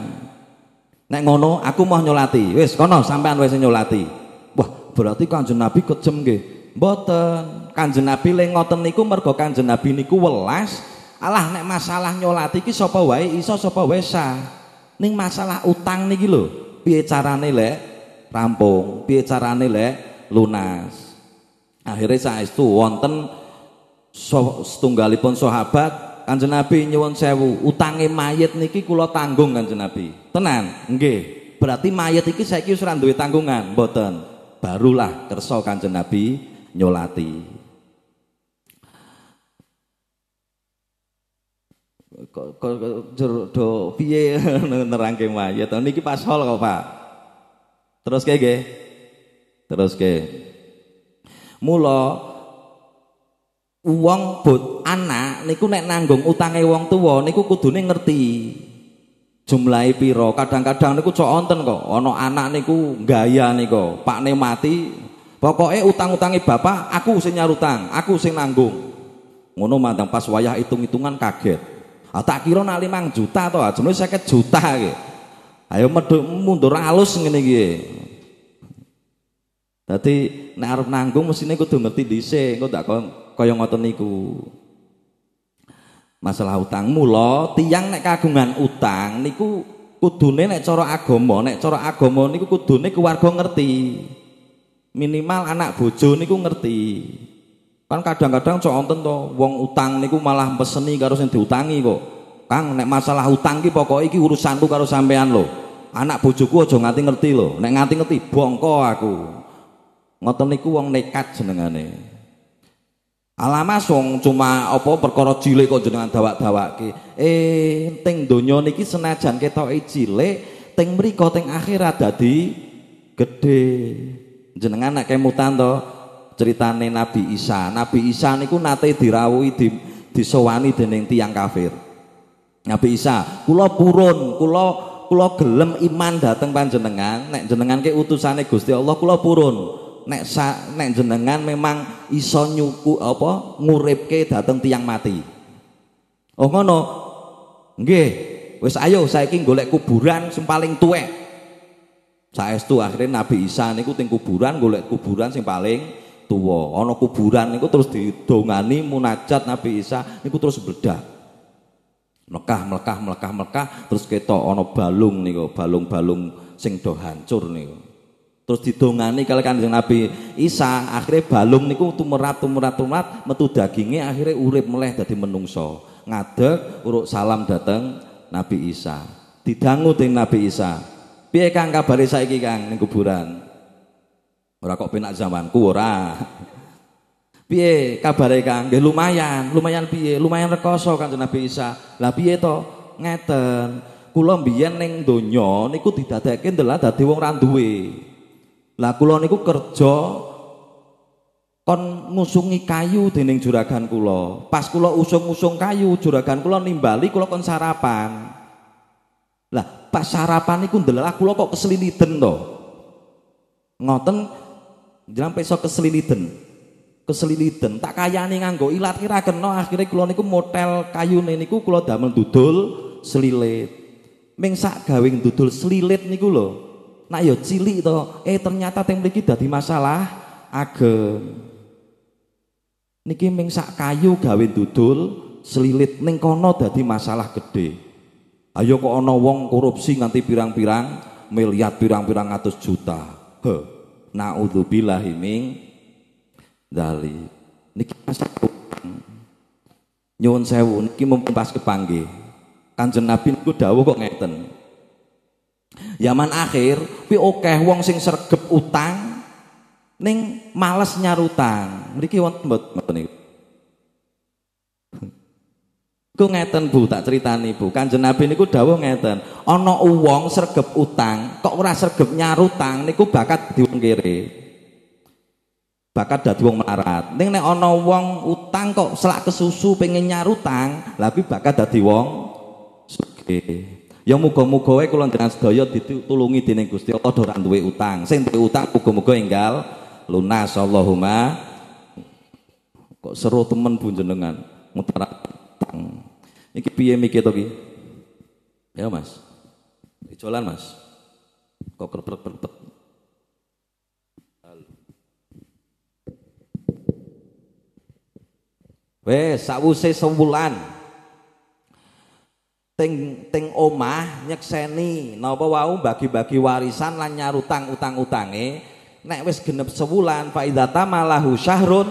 Nek ngono aku mau nyolati. Wis kono sampean wis nyolati. Wah, berarti Kanjeng Nabi kejem nggih. Mboten. Kanjeng Nabi le ngoten niku mergo Kanjeng Nabi niku welas. Alah nek masalah nyolati iki sapa wae iso sapa wae sah. Ning masalah utang niki lho, piye carane lek rampung, piye carane lek lunas. Akhirnya saestu wonten so, setunggalipun sahabat Kanjeng Nabi nyuwun sewu, utange mayit niki kula tanggung Kanjeng Nabi. Tenan, nggih. Berarti mayit iki saiki wis ora duwe tanggungan, mboten. Barulah kersa Kanjeng Nabi nyolati. kok jero do piye <laughs> nerangke mayit. Niki pas hol kok, Pak. Terus kae nggih. Terus ke mulo Uang bot anak niku nek nanggung utange wong tuwa niku kudune ngerti jumlah pira kadang-kadang niku cok onten kok ono anak niku gaya niku ne mati pokoknya utang-utange bapak aku sing nyarutang aku sing nanggung ngono mantang pas wayah hitung-hitungan kaget ah tak kira nak 5 juta to ah, jumlah 50 juta gitu. ayo medhuk mundur halus ngene gitu. dadi nek arep nanggung mesine kudu ngerti dhisik engko tak kon kaya ngoten niku masalah utang mula tiang nek kagungan utang niku kudune nek cara agama nek cara agama niku kudune keluarga ngerti minimal anak bojo niku ngerti kan kadang-kadang cok wonten to wong utang niku malah peseni karo sing diutangi kok Kang nek masalah utang ki pokoknya iki urusanku karo sampean lho anak bojoku aja nganti ngerti lho nek nganti ngerti bongko aku ngoten niku wong nekat jenengane Alamasung cuma apa perkara cilik kok jenengan dawak-dawake. Eh teng donya niki senajan ketoke cilik, teng mriku teng akhirat dadi gede Jenengan nek kemutan to ceritane Nabi Isa. Nabi Isa niku nate dirawuhi di, disowani dening tiang kafir. Nabi Isa, kula purun, kula kula gelem iman dateng panjenengan, nek jenengan ke utusane Gusti Allah kula purun nek sa, nek jenengan memang iso nyuku apa nguripke dateng tiang mati. Oh ngono. Nggih, wis ayo saiki golek kuburan sing paling tuwek. Saestu akhirnya Nabi Isa niku teng kuburan golek kuburan sing paling tuwa. Ana kuburan niku terus didongani munajat Nabi Isa niku terus bledak. Melekah, melekah, melekah, melekah terus ketok ono balung niku, balung-balung sing do hancur niku terus didongani kalau kanjeng Nabi Isa akhirnya balung niku tumerat tumerat tumerat metu dagingnya akhirnya urip meleh dari menungso ngadeg uruk salam dateng Nabi Isa didangu dengan Nabi Isa piye kang saya saiki kang ning kuburan ora kok penak zaman kura piye kabare kang nggih lumayan lumayan piye lumayan rekoso kanjeng Nabi Isa lah piye to ngeten kula mbiyen ning donya niku didadekake ndelok dadi wong ra lah kula niku kerja kon ngusungi kayu dening juragan kula. Pas kula usung-usung kayu, juragan kula nimbali kula kon sarapan. Lah pas sarapan niku ndelok ah, kula kok keseliliten to. Ngoten jenengan peso keseliliten keseliliten tak kayani nganggo ilat kira kena akhirnya kula niku motel kayune niku kula damel dudul selilit. Ming sak gawing dudul selilit niku lho nak yo cilik to eh ternyata teng mriki dadi masalah ageng niki ming sak kayu gawe dudul selilit ning kono dadi masalah gede ayo kok ana wong korupsi nganti pirang-pirang miliar pirang-pirang atus juta he naudzubillah ming dali niki masalah nyuwun sewu niki mumpun pas kepanggih kanjeng nabi niku dawuh kok ngeten Zaman akhir pi oke, wong sing sergep utang ning males nyarutang. Mriki wonten mboten niku. Ku ngeten Bu, tak critani Bu. Kanjeng Nabi niku dawuh ngeten, ana wong sergep utang, kok ora sergep nyarutang niku bakat diwong kere. Bakat dadi wong melarat. Ning nek ana wong utang kok selak kesusu pengen nyarutang, lha bakat dadi wong sugih. Ya muga-muga wae kula dengan sedaya ditulungi dening Gusti Allah ora duwe utang. Sing duwe utang muga-muga enggal lunas Allahumma. Kok seru temen punjenengan mutar utang. Iki piye miki to ki? Ya Mas. Jalan Mas. Kok kerpet-kerpet. Wes sawuse sewulan ting ting omah nyekseni napa wau bagi-bagi warisan lan nyarutang utang-utange nek wis genep sewulan faidata malahu syahrun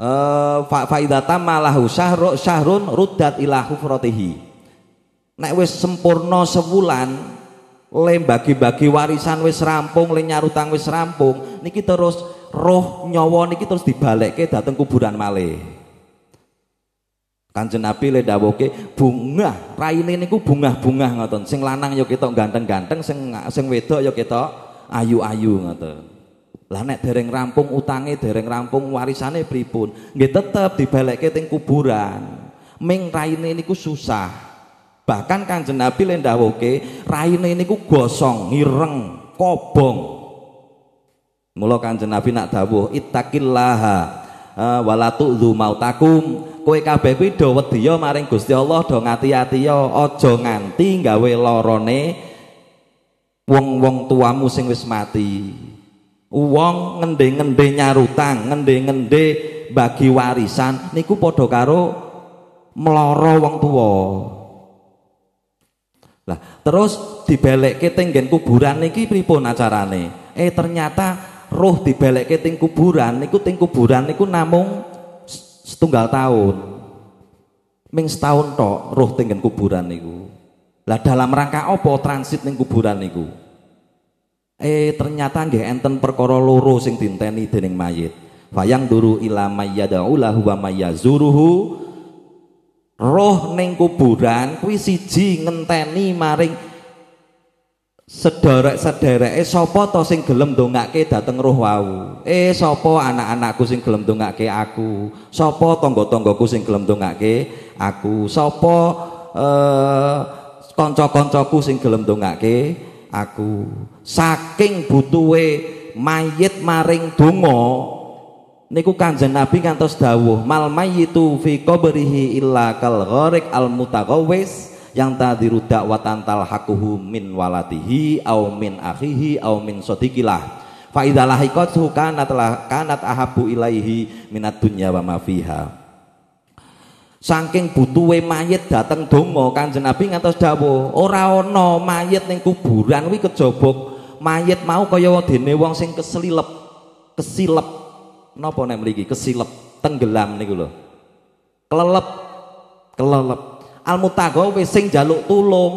uh, fa faidata malahu syahru syahrun ruddat ila hufratihi nek wis sempurna sewulan le bagi-bagi warisan wis rampung le nyarutang wis rampung niki terus roh nyawa niki terus dibalekke dateng kuburan malih Kanjeng Nabi le dawuhke bunga, raine niku bunga-bunga ngoten. Sing lanang ya ketok ganteng-ganteng, sing sing wedok ya ketok ayu-ayu ngoten. Lah nek dereng rampung utange, dereng rampung warisane pripun? Nggih tetep dibalekke teng kuburan. Ming raine niku susah. Bahkan Kanjeng Nabi le dawuhke raine niku gosong, ireng, kobong. Mula Kanjeng Nabi nak dawuh ittaqillaha uh, wala tu'dzu mautakum kowe kabeh kuwi do ya maring Gusti Allah do ngati-ati yo ya, aja nganti gawe lorone wong-wong tuamu sing wis mati wong ngendhe-ngendhe nyarutang ngendhe-ngendhe bagi warisan niku padha karo meloro wong tuwa lah terus dibelekke teng kuburan niki pripun acarane eh ternyata roh dibelekke teng kuburan niku teng kuburan niku namung setunggal tahun ming setahun tok roh tinggal kuburan niku lah dalam rangka opo transit ning kuburan niku eh ternyata nggih enten perkara loro sing dinteni dening mayit fayang duru ila mayyadau wa mayyazuruhu roh ning kuburan kuwi siji ngenteni maring sederek eh sopo to sing gelem dongake dateng roh wau eh sopo anak-anakku sing gelem dongake aku sopo tonggo tonggoku sing gelem dongake aku sopo eh kanca-kancaku sing gelem dongake aku saking butuhe mayit maring dungo, niku Kanjeng Nabi ngantos dawuh mal mayitu fi qabrihi illa kal al mutaghawwis yang tadiru dakwatan talhaquhu min walatihi au min akhihi au min sodikilah fa idza lahiqathu kanat kanat ahabu ilaihi minat dunya wa ma fiha saking butuhe mayit dateng donga Kanjeng Nabi ngantos dawuh ora ana mayit ning kuburan kuwi kejaba mayit mau kaya dene wong sing keslilep kesilep napa nek mriki kesilep tenggelam niku lho kelelep kelelep al mutago sing jaluk tulung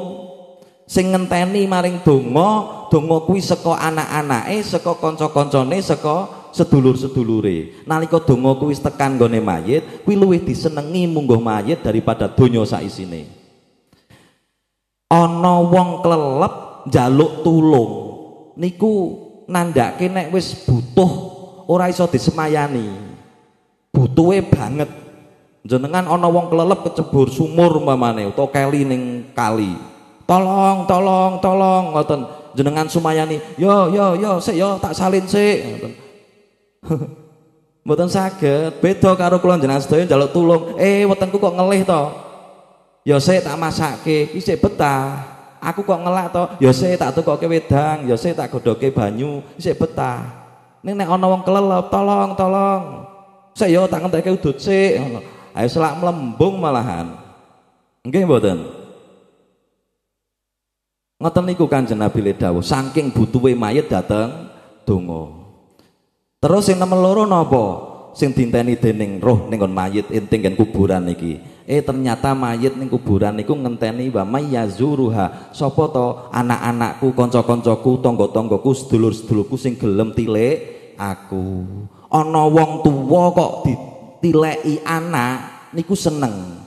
sing ngenteni maring donga donga kuwi saka anak-anake saka kanca-kancane saka sedulur-sedulure nalika donga kuwi tekan gone mayit kuwi luwih disenengi mungguh mayit daripada donya saisine ana wong klelep jaluk tulung niku nandake nek wis butuh ora iso disemayani butuhe banget jenengan ana wong kelelep kecebur sumur umpamane utawa keli ning kali tolong tolong tolong ngoten jenengan sumayani yo yo yo sik yo tak salin sik ngoten <laughs> mboten saged beda karo kula jenengan sedaya njaluk tulung eh wetenku kok ngelih to yo sik tak masakke iki sik betah aku kok ngelak to yo sik tak tukokke wedang yo sik tak godhoke banyu sik betah ning nek ana wong kelelep tolong tolong sik yo tak ngenteke udut sik ngono ayo selak melembung malahan nggih mboten ngoten niku kanjeng Nabi le dawuh saking butuhe mayit dateng donga terus sing nomor loro napa sing dinteni dening roh ning mayit enting kuburan iki eh ternyata mayit ning kuburan niku ngenteni wa mayyazuruha sapa to anak-anakku kanca-kancaku tangga-tanggaku sedulur-sedulurku sing gelem tilik aku ana wong tuwa kok di ditileki anak niku seneng.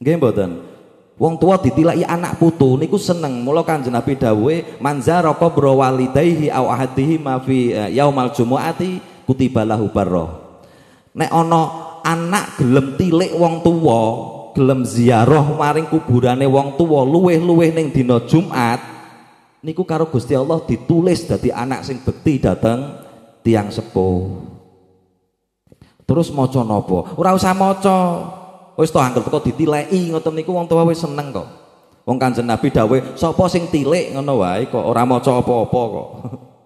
Nggih mboten? Wong tua ditilai anak putu niku seneng. Mula Kanjeng Nabi dawuhe manzara qabra walidayhi aw ahadihi ma fi e, yaumal jumuati kutiba lahu barra. Nek ana anak gelem tilik wong tua, gelem ziarah maring kuburane wong tua luweh-luweh ning dina Jumat niku karo Gusti Allah ditulis dadi anak sing bekti dateng tiang sepuh. Terus maca napa? Ora usah maca. Wis to anggere teko ditileki ngoten niku wong tuwa wis seneng kok. Wong Kanjeng Nabi dawuh, sapa sing tilik ngono wae kok ora maca apa-apa kok.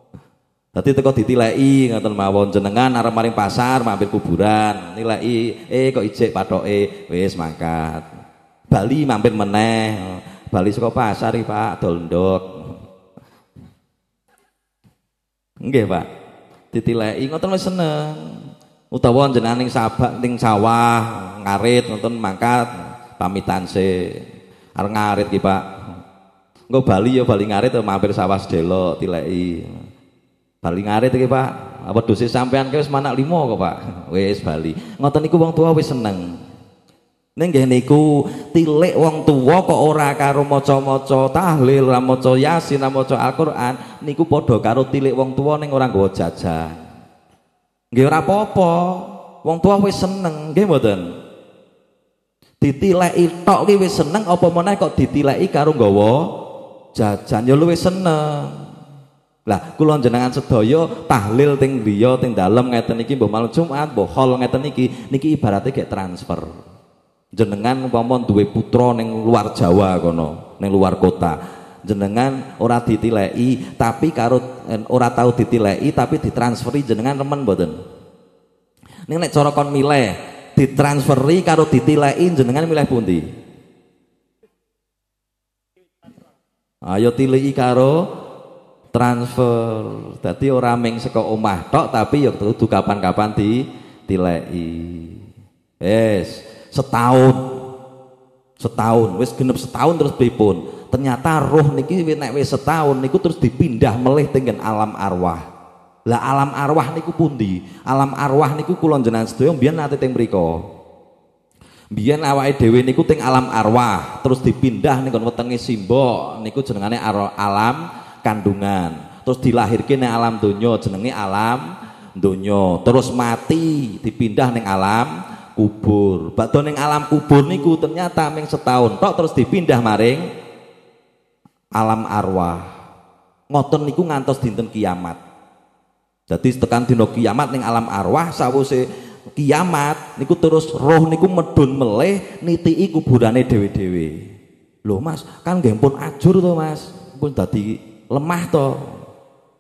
<laughs> Dadi teko ditileki ngoten mawon jenengan arep maring pasar mampir kuburan, nilai eh kok ijek patoke wis mangkat. Bali mampir meneh. Bali saka pasar iki Pak dol Nggih Pak. Ditileki ngoten wis seneng utawa jenengan ning sabak ning sawah ngarit nonton mangkat pamitan se arep ngarit ki Pak engko Bali ya Bali ngarit ya, mampir sawah sedelok tileki Bali ngarit iki Pak apa dosis sampean wis manak limo kok Pak <laughs> wis Bali ngoten niku wong tua wis seneng Ning nggih niku tilik wong tua kok ora karo maca-maca tahlil, ora maca yasin, ora maca Al-Qur'an, niku padha karo tilik wong tua ning orang nggawa jajan. Gira ora apa-apa. Wong tua wis seneng, nggih mboten? Ditileki tok ki wis seneng apa meneh kok ditileki karo nggawa jajan ya luwih seneng. Lah kula jenengan sedaya tahlil teng griya teng dalem ngeten iki mbok malam Jumat mbok hol ngeten iki niki ibaratnya kayak transfer. Jenengan umpama duwe putra ning luar Jawa kono, ning luar kota jenengan ora ditileki tapi karo eh, ora tahu ditileki tapi ditransferi jenengan remen boten ini nek cara kon milih ditransferi karo ditileki jenengan milih pundi ayo tileki karo transfer dadi orang ming saka omah tok tapi ya kudu kapan-kapan ditileki wis yes. setahun setahun wis genep setahun terus pripun ternyata roh niki naik wis setahun niku terus dipindah melih dengan alam arwah lah alam arwah niku pundi alam arwah niku kulon jenengan sedaya biar nate teng mriku biar awake dhewe niku teng alam arwah, terus dipindah ning wetenge simbok niku jenengane alam kandungan. Terus dilahirke ning alam donya jenenge alam dunyo Terus mati dipindah ning alam kubur. Bakdo ning alam kubur niku ternyata ming setahun tok terus dipindah maring alam arwah ngoten niku ngantos dinten kiamat jadi tekan dino kiamat ning alam arwah sawuse kiamat niku terus roh niku medun meleh nitii kuburane dewi dewi lho mas kan nggih pun ajur to mas pun tadi lemah to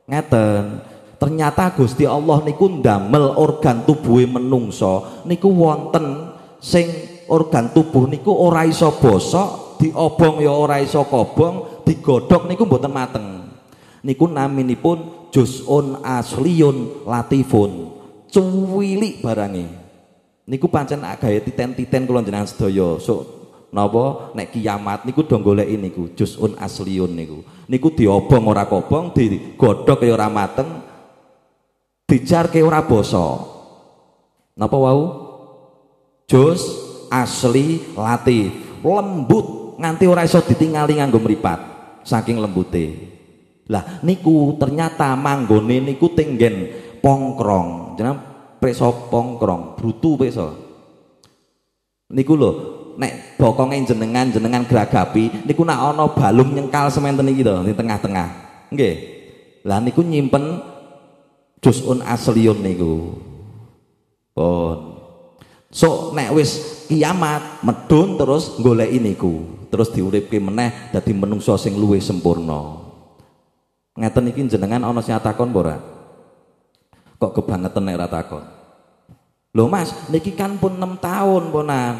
ngeten ternyata Gusti Allah niku ndamel organ tubuhe menungso niku wonten sing organ tubuh niku ora iso bosok diobong ya ora iso kobong digodhog niku mboten mateng. Niku naminipun juzun asliun latifun. Cuwilik barange. Niku pancen agak titen-titen kula jenengan sedaya. So napa nek kiamat niku do goleki niku juzun asliun niku niku diobong ora kobong digodhog ya ora mateng dijarke ora basa napa wau Jus asli latif lembut nganti ora iso ditingali nganggo mripat saking lembute. Lah niku ternyata manggone niku tinggen pongkrong. Jenam preso pongkrong, brutu preso. Niku lho, nek bokonge jenengan jenengan geragapi niku nak ana balung nyengkal semen teni gitu di tengah-tengah. Nggih. Lah niku nyimpen juzun asliun niku. Pun. Oh. So nek wis kiamat medun terus golek ini ku terus diuripke meneh dadi menungso sing luwih sempurna. Ngeten iki jenengan ana sing takon apa Kok kebangetan nek ora takon? Lho Mas, niki kan pun 6 tahun ponan.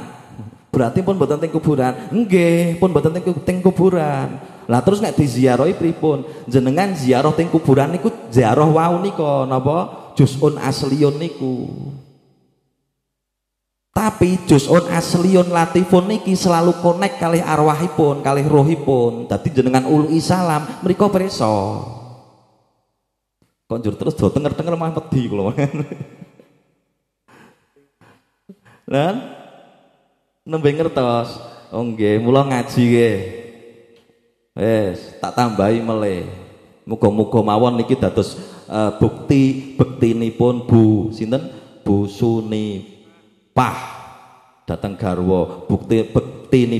Berarti pun mboten teng kuburan. Nggih, pun mboten teng kuburan. Lah terus nek diziarahi pripun? Jenengan ziarah teng kuburan niku ziarah wau nika napa? Juzun asliun niku tapi juzun asliun latifun niki selalu connect kali arwahipun kali rohipun tadi jenengan ulu isalam mereka preso konjur terus do tenger-tenger mah pedih kalau <laughs> lan nembeng ngertos oh nggih mula ngaji ke Yes, tak tambahi mele, muga-muga mawon niki dados uh, eh, bukti pun Bu sinten Bu Suni pah datang garwo bukti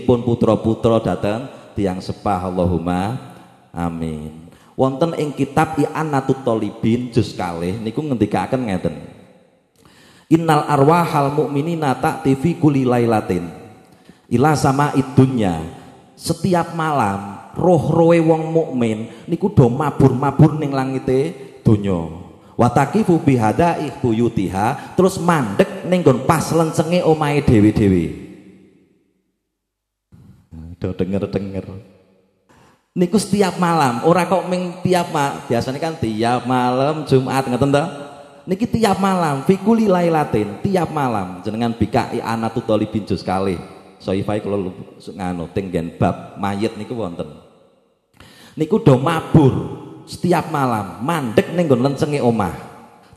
pun putra-putra datang tiang sepah Allahumma amin wonten ing kitab anatu tolibin juz kalih niku ngendikaken ngeten Innal arwahal mu'minina ta'ti TV kuli lailatin Ilah sama idunya setiap malam roh roe wong mukmin niku do mabur-mabur ning langite dunyong wataki hada ibu yutiha terus mandek ning pas lencengi omai dewi dewi. do denger-denger niku setiap malam ora kok ming tiap ma biasanya kan tiap malam Jumat ngeten to niki tiap malam fikuli lailatin tiap malam jenengan BKI anatu toli pinju sekali. soifai kalau nganu tenggen bab mayat niku wonten niku do mabur setiap malam mandek ning nggon lencenge omah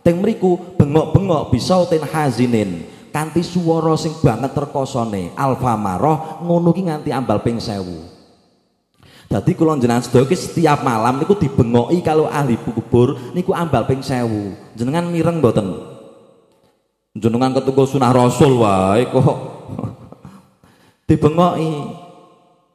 teng mriku bengok-bengok bisa ten hazinin kanti suara sing banget terkosone alfa maroh ngono ki nganti ambal ping sewu Dadi kula jenengan sedaya setiap malam niku dibengoki kalau ahli kubur niku ambal ping sewu. Jenengan mireng mboten? Jenengan ketunggu sunah Rasul wae kok. <laughs> dibengoki.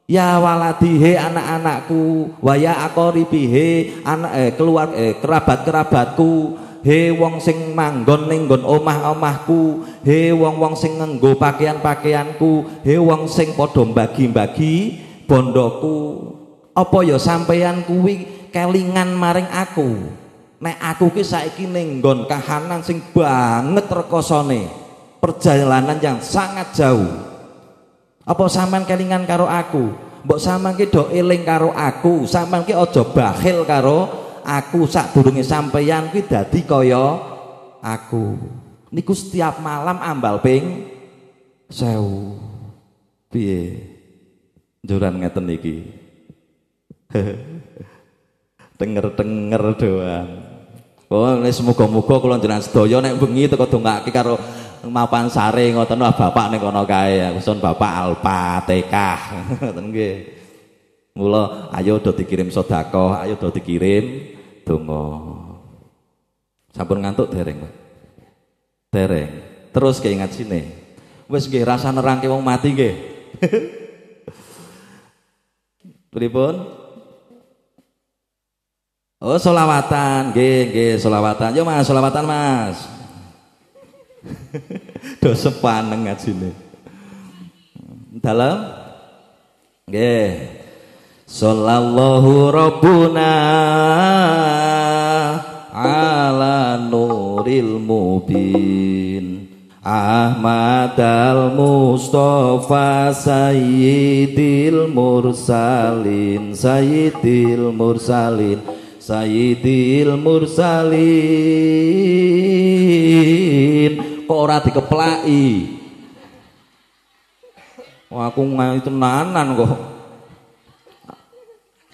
Ya waladihe anak-anakku, waya akoribihe anak eh, keluar eh, kerabat-kerabatku, he wong sing manggon ning gon omah-omahku, he wong-wong sing ngenggo pakaian-pakaianku, he wong sing podom bagi-bagi bondoku. Apa ya sampeyan kuwi kelingan maring aku? Nek aku ki saiki gon kahanan sing banget rekosane, perjalanan yang sangat jauh. Apa sampean kelingan karo aku? Mbok sampean ki do eling karo aku, sampean ki aja bakhil karo aku sak sadurunge sampeyan ki dadi kaya aku. Niku setiap malam ambal ping sewu. Piye? Joran ngeten iki. <laughs> Denger-denger doang. Oh, ini semoga-moga kalau jenengan sedaya nek bengi teko tunggak karo mapan sare ngoten wah bapak nih kono kae pesan bapak alpa TK <laughs> ngoten mulo ayo do dikirim sodako ayo do dikirim tunggu Sampun ngantuk dereng, Pak. Terus keingat sini. wes nggih rasa nerangke wong mati nggih. <laughs> Pripun? Oh solawatan, geng, geng, solawatan. Yo mas solawatan mas. <laughs> Do sepaneng sini, Dalam, geng. Sallallahu Rabbuna ala nuril mubin Ahmad al-Mustafa Sayyidil Mursalin Sayyidil Mursalin Sayyidil Mursalin kok ora dikeplaki Wah aku itu tenanan kok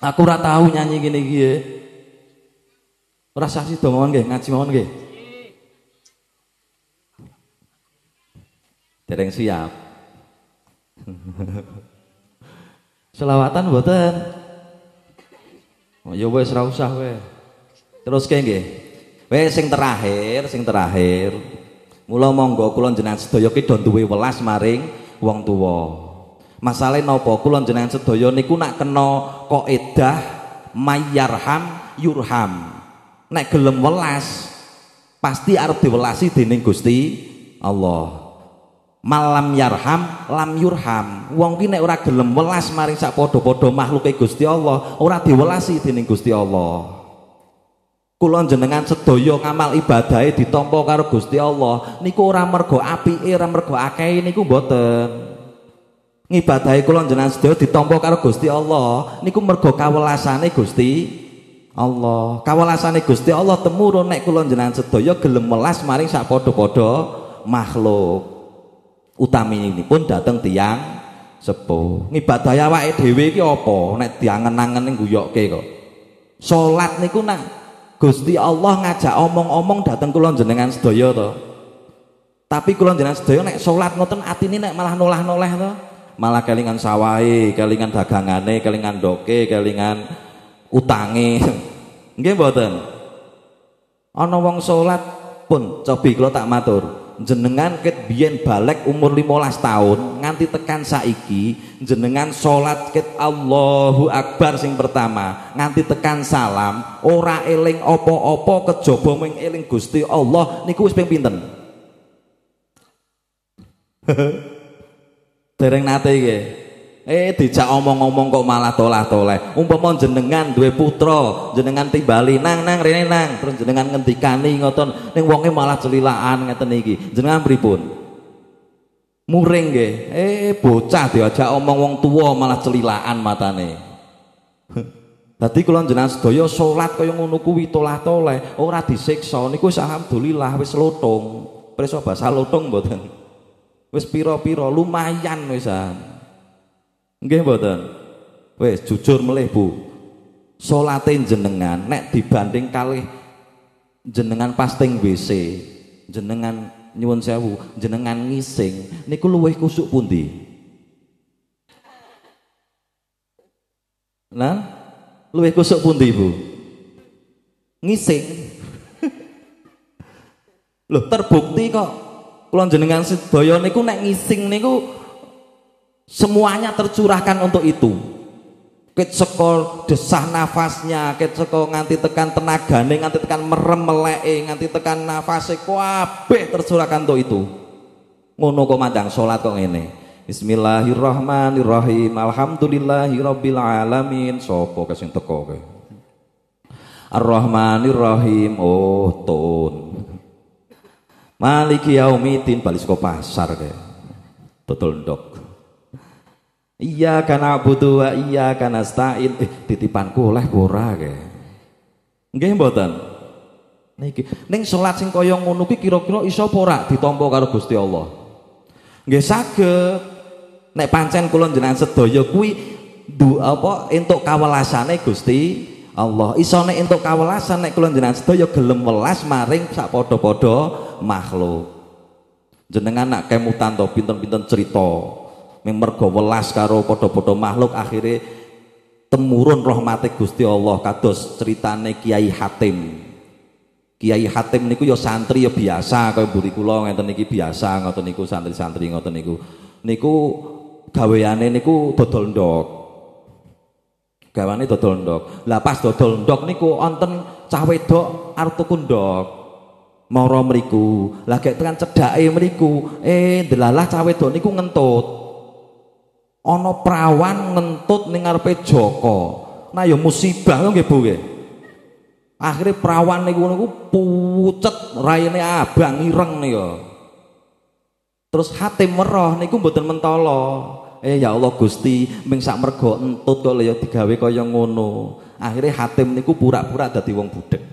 Aku ora tahu nyanyi gini gini ya. rasa sih, dong mawon nggih ngaji mohon nggih Dereng siap <laughs> Selawatan buatan. Oh, ya wes ra usah we. Terus kayak nggih. Wes sing terakhir, sing terakhir. Mula monggo kula jenengan sedaya ki do duwe welas maring wong tuwa. Masalahe napa kula jenengan sedaya niku nak kena edah mayarham yurham. Nek gelem welas pasti arep diwelasi dening Gusti Allah malam yarham lam yurham wong ki nek ora gelem welas maring sak padha-padha makhluke Gusti Allah ora diwelasi dening Gusti Allah kula jenengan sedaya ngamal ibadahe ditampa karo Gusti Allah niku ora mergo apike ora mergo akehe niku mboten ngibadahi kula jenengan sedaya ditampa karo Gusti Allah niku mergo kawelasane Gusti Allah kawelasane Gusti Allah temurun nek kula jenengan sedaya gelem welas maring sak padha-padha makhluk utami ini pun dateng tiang sepuh ngibadah wae dewi ki opo nek diangen-angen guyok ke kok salat niku nak Gusti Allah ngajak omong-omong dateng kulon jenengan sedoyo to tapi kulon jenengan sedoyo nek salat ngoten ini nek malah nolah nolah to malah kelingan sawai kelingan dagangane kelingan doke kelingan utangi <laughs> nggih mboten ana wong solat pun cobi kalau tak matur jenengan ket bien balik umur 15 tahun nganti tekan saiki jenengan sholat ket Allahu Akbar sing pertama nganti tekan salam ora eling opo-opo kejaba mung eling Gusti Allah niku wis ping pinten <laughs> dereng nate nggih Eh dijak omong-omong kok malah tolah-toleh. Umpama jenengan duwe putra, jenengan timbali nang nang rene nang, terus jenengan ngendikani ngoten, ning wonge malah celilaan ngeten iki. Jenengan pripun? Muring nggih. Eh bocah diajak omong wong tua malah celilaan matane. Dadi kula jenengan sedaya salat kaya ngono kuwi tolah-toleh, ora disiksa niku wis alhamdulillah wis lothong. Preso basa lothong mboten. Wis pira-pira lumayan wisan. Ah. Nggih mboten. Wis jujur melih Bu. Salate jenengan nek dibanding kalih jenengan pasting WC, jenengan nyuwun sewu, jenengan ngising niku luwih kusuk pundi? Nah, luwih kusuk pundi, Bu? Ngising. <laughs> Loh, terbukti kok kula jenengan sedaya niku nek ngising niku semuanya tercurahkan untuk itu ket desah nafasnya ket nganti tekan nih, nganti tekan merem melek nganti tekan nafase kabeh tercurahkan untuk itu ngono kok mandang salat kok ini Bismillahirrahmanirrahim Alhamdulillahirrabbilalamin Sopo kasing teko ke ar oh ton. Maliki yaumitin balik pasar ke Betul dok. Iya karena butuh, iya karena stain. Eh, titipanku oleh ora ke. Gak mboten. Niki, ning sing koyong ngono kuwi kira-kira iso apa ora karo Gusti Allah? Gak sakit. Nek pancen kulon jenengan sedaya kui du apa kawalasan kawelasane Gusti Allah. Isone untuk kawelasan nek kula jenengan sedaya gelem welas maring sak padha-padha makhluk. Jenengan nak kemutan to pinten-pinten cerita mergo welas karo padha-padha makhluk akhirnya temurun rahmate Gusti Allah kados ceritane Kiai Hatim Kiai Hatim niku ya santri ya biasa kaya mburi kula ngeten niki biasa ngoten niku santri-santri ngoten niku niku gaweane niku dodol ndok gawane dodol ndok lah pas dodol ndok niku wonten cah wedok arep tuku ndok mara mriku lah gek tekan cedhake mriku eh delalah cah wedok niku ngentut ana prawan ngentut ning ngarepe Jaka. Nah ya musibah kok nggih Bu nggih. Akhire prawan niku niku pucet raine abang ireng yo. Ya. Terus Hatim weruh niku mboten mentala. Eh ya Allah Gusti, ming sak mergo entut kok ya digawe kaya ngono. Akhire Hatim niku pura-pura dadi wong budek.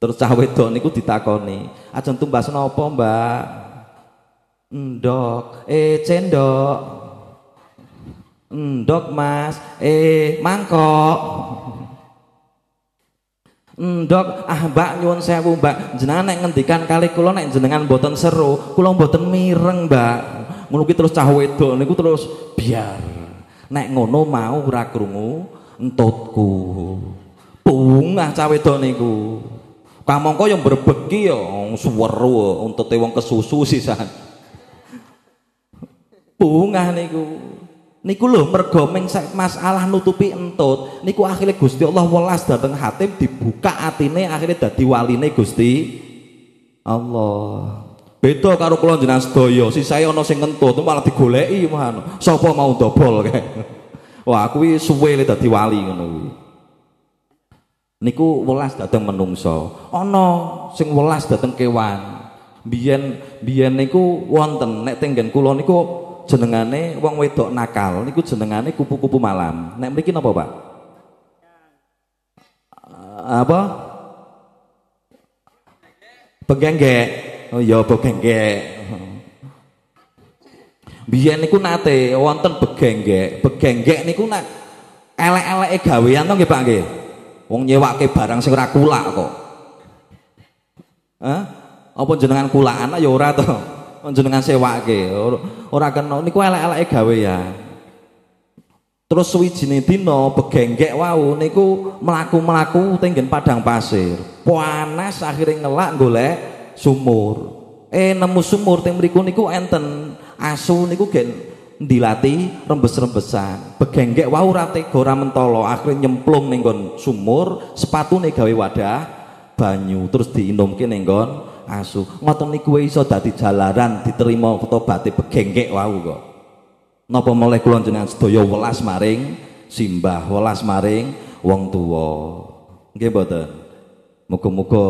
Terus cah wedok niku ditakoni, "Ajeng tumbas napa, Mbak?" Ndok, eh cendok. Endok hmm, mas, eh mangkok. Endok hmm, ah mbak nyuwun sewu mbak, jenengan nek ngendikan kali kula nek jenengan boten seru, kula boten mireng mbak. Ngono terus cah wedok niku terus biar. Nek ngono mau ora krungu entutku. Bungah cah wedok niku. Kamangka yang berbeki ya, ya suweru untute wong kesusu sisan. Bungah niku niku lho mergo mas masalah nutupi entut niku akhirnya Gusti Allah welas dateng Hatim dibuka atine akhirnya dadi waline Gusti Allah beda karo kula jenengan sedaya saya ana sing ngentut malah digoleki mah sapa mau dobol kae <laughs> wah kuwi suwe le dadi wali ngono kuwi niku welas dateng menungso ana sing welas dateng kewan biyen biyen niku wonten nek tenggen kula niku jenengane wong wedok nakal niku jenengane kupu-kupu malam. Nek mriki napa, Pak? Eh, apa? Begengge. Oh iya begengge. Biyen niku nate wonten begengge. Begengge niku nak elek-eleke gawean to nggih Pak nggih. Wong nyewake barang sing ora kulak kok. Hah? Apa jenengan kulak ya ora to jenengan sewake. Ora kena niku elek-eleke ya Terus suwijine dina begenggek wau niku mlaku-mlaku tenggen padang pasir. Panas akhirnya ngelak golek sumur. Eh nemu sumur teng mriku niku enten asu niku gen dilati rembes-rembesan. Begenggek wau ora tega ora mentolo, nyemplung ning sumur, sepatune gawe wadah banyu terus diinumke ning asu. Ngoten niku iso dadi jalaran diterima tobaté begengkek wau kok. Napa mulai kula jenengan sedaya welas maring simbah, welas maring wong tuwa. Nggih mboten. Muga-muga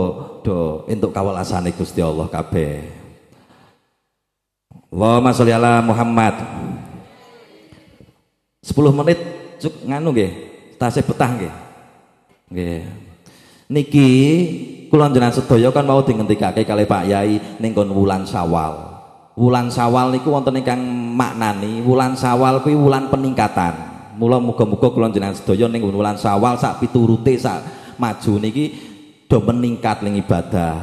do entuk kawelasane Gusti Allah kabeh. Allahumma sholli ala Muhammad. 10 menit cuk nganu nggih. Tasih petang nggih. Nggih. Niki Kulon jenah sedaya kan mau dingentikake kali Pak Yai ning wulan Sawal. Wulan Sawal niku wonten ingkang maknani wulan Sawal kuwi wulan peningkatan. Mula muga-muga kulon jenengan sedaya ning wulan Sawal sak piturute sak maju niki do meningkat ning ibadah.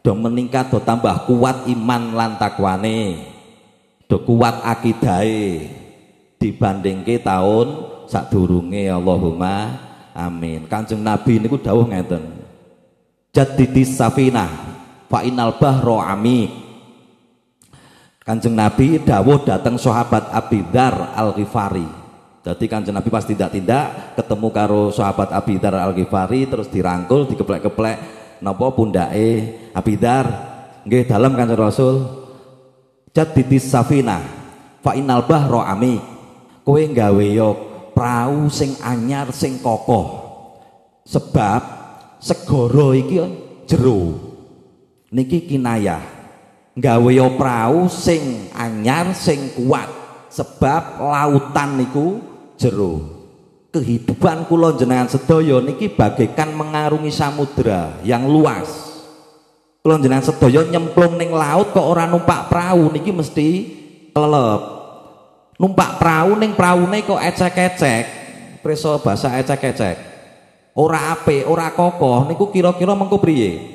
Do meningkat do tambah kuat iman lan takwane. Do kuat akidahe dibandingke tahun sak sadurunge Allahumma amin. Kanjeng Nabi niku dawuh ngeten jadidis safina fa inal bahro amik Kanjeng Nabi dawuh datang sahabat Abidar Al-Ghifari. Jadi Kanjeng Nabi pas tidak tindak ketemu karo sahabat Abidar Al-Ghifari terus dirangkul dikeplek-keplek nopo pundake Abidar nggih dalam Kanjeng Rasul jaditis safina fa inal bahro ami kowe gawe yo prau sing anyar sing kokoh sebab Segoro iki jero niki kinayah nggawe prau sing anyar sing kuat sebab lautan niku jero kehidupan kula jenengan sedaya niki bagaikan mengarungi samudra yang luas kula jenengan sedaya nyemplung ning laut kok ora numpak prau niki mesti kelelep numpak prau ning praune kok ecek-ecek preso basa ecek-ecek ora ape, ora kokoh niku kira-kira mengko priye?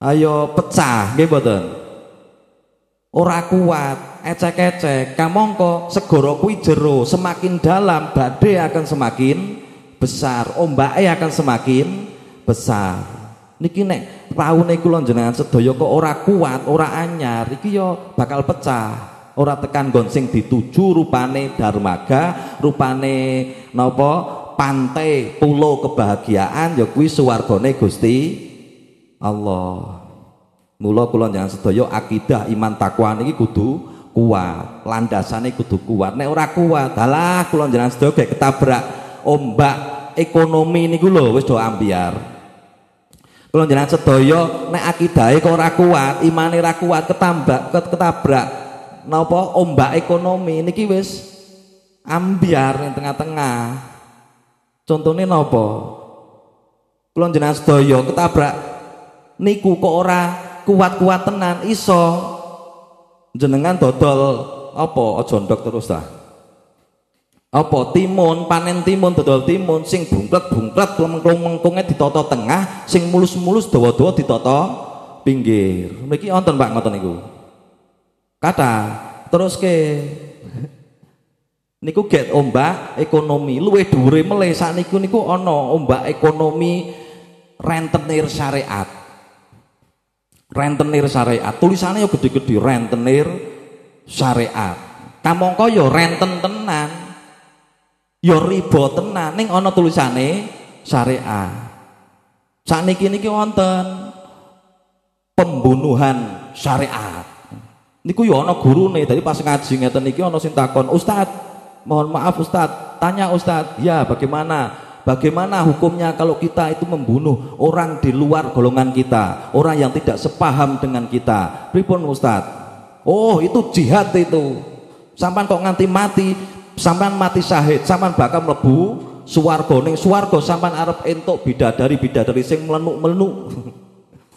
Ayo pecah nggih mboten. Ora kuat, ecek-ecek, kamangka segara kuwi jero, semakin dalam badai akan semakin besar, ombaknya akan semakin besar. Niki nek raune kula jenengan sedaya kok ora kuat, ora anyar, iki yo bakal pecah. Ora tekan gonsing dituju rupane darmaga, rupane napa pantai pulau kebahagiaan ya kuwi suwargane Gusti Allah. Mula kula jangan sedaya akidah iman takwa niki kudu kuat, landasane kudu kuat. Nek ora kuat, dalah kula jangan sedaya ketabrak ombak ekonomi niku lho wis do ambiar. Kula jalan sedaya nek akidahe kok ora kuat, imane ora kuat, ketambak ketabrak napa ombak ekonomi niki wis ambiar ning tengah-tengah. Contohnya nopo? Kulon jenengan doyo, ketabrak niku kok ora kuat-kuat tenan iso jenengan dodol apa aja terus lah Apa timun, panen timun, dodol timun sing bungklet-bungklet mengkung-mengkunge ditata tengah, sing mulus-mulus dawa-dawa ditoto pinggir. Mriki wonten Pak ngoten niku. Kata terus ke niku get ombak ekonomi luwe dure meleh niku niku ono ombak ekonomi rentenir syariat rentenir syariat tulisannya yo gede-gede rentenir syariat kamongko nah, yo renten tenan yo ribo tenan ning ana tulisane syariat sakniki niki wonten pembunuhan syariat niku yo guru nih, tadi pas ngaji ngeten niki sintakon ustad mohon maaf Ustadz tanya Ustadz ya bagaimana bagaimana hukumnya kalau kita itu membunuh orang di luar golongan kita orang yang tidak sepaham dengan kita pripun Ustadz oh itu jihad itu sampan kok nganti mati sampan mati syahid sampan bakal melebu suwargo ning suwargo sampan Arab entuk bidadari bidadari sing melenuk melenuk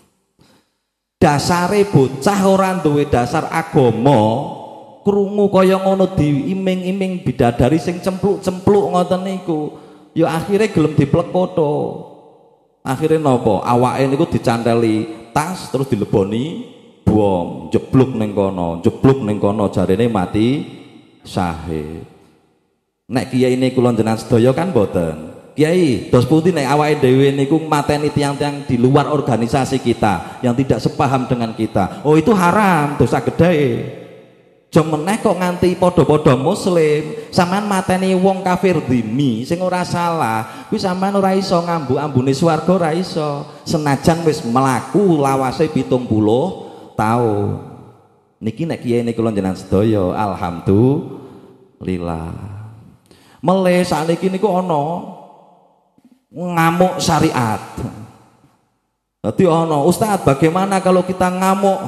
<laughs> dasare bocah orang duwe dasar agomo krungu kaya ngono diiming-iming bidadari sing cempluk-cempluk ngoten niku ya akhirnya gelem diplekotho akhirnya nopo awake niku dicanteli tas terus dileboni bom jebluk ning kono jebluk ning kono jarene mati sahe nek kiai ini kulon jenengan sedaya kan boten kiai dos putih nek awake dhewe niku mateni tiang-tiang di luar organisasi kita yang tidak sepaham dengan kita oh itu haram dosa gede aja kok nganti podo-podo muslim sampean mateni wong kafir dini sing ora salah kuwi sampean ora iso ngambu-ambune swarga ora iso senajan wis melaku lawase 70 tahun niki nek kiai niku jenengan sedaya alhamdulillah meleh sakniki niku ana ngamuk syariat Nanti ono Ustadz bagaimana kalau kita ngamuk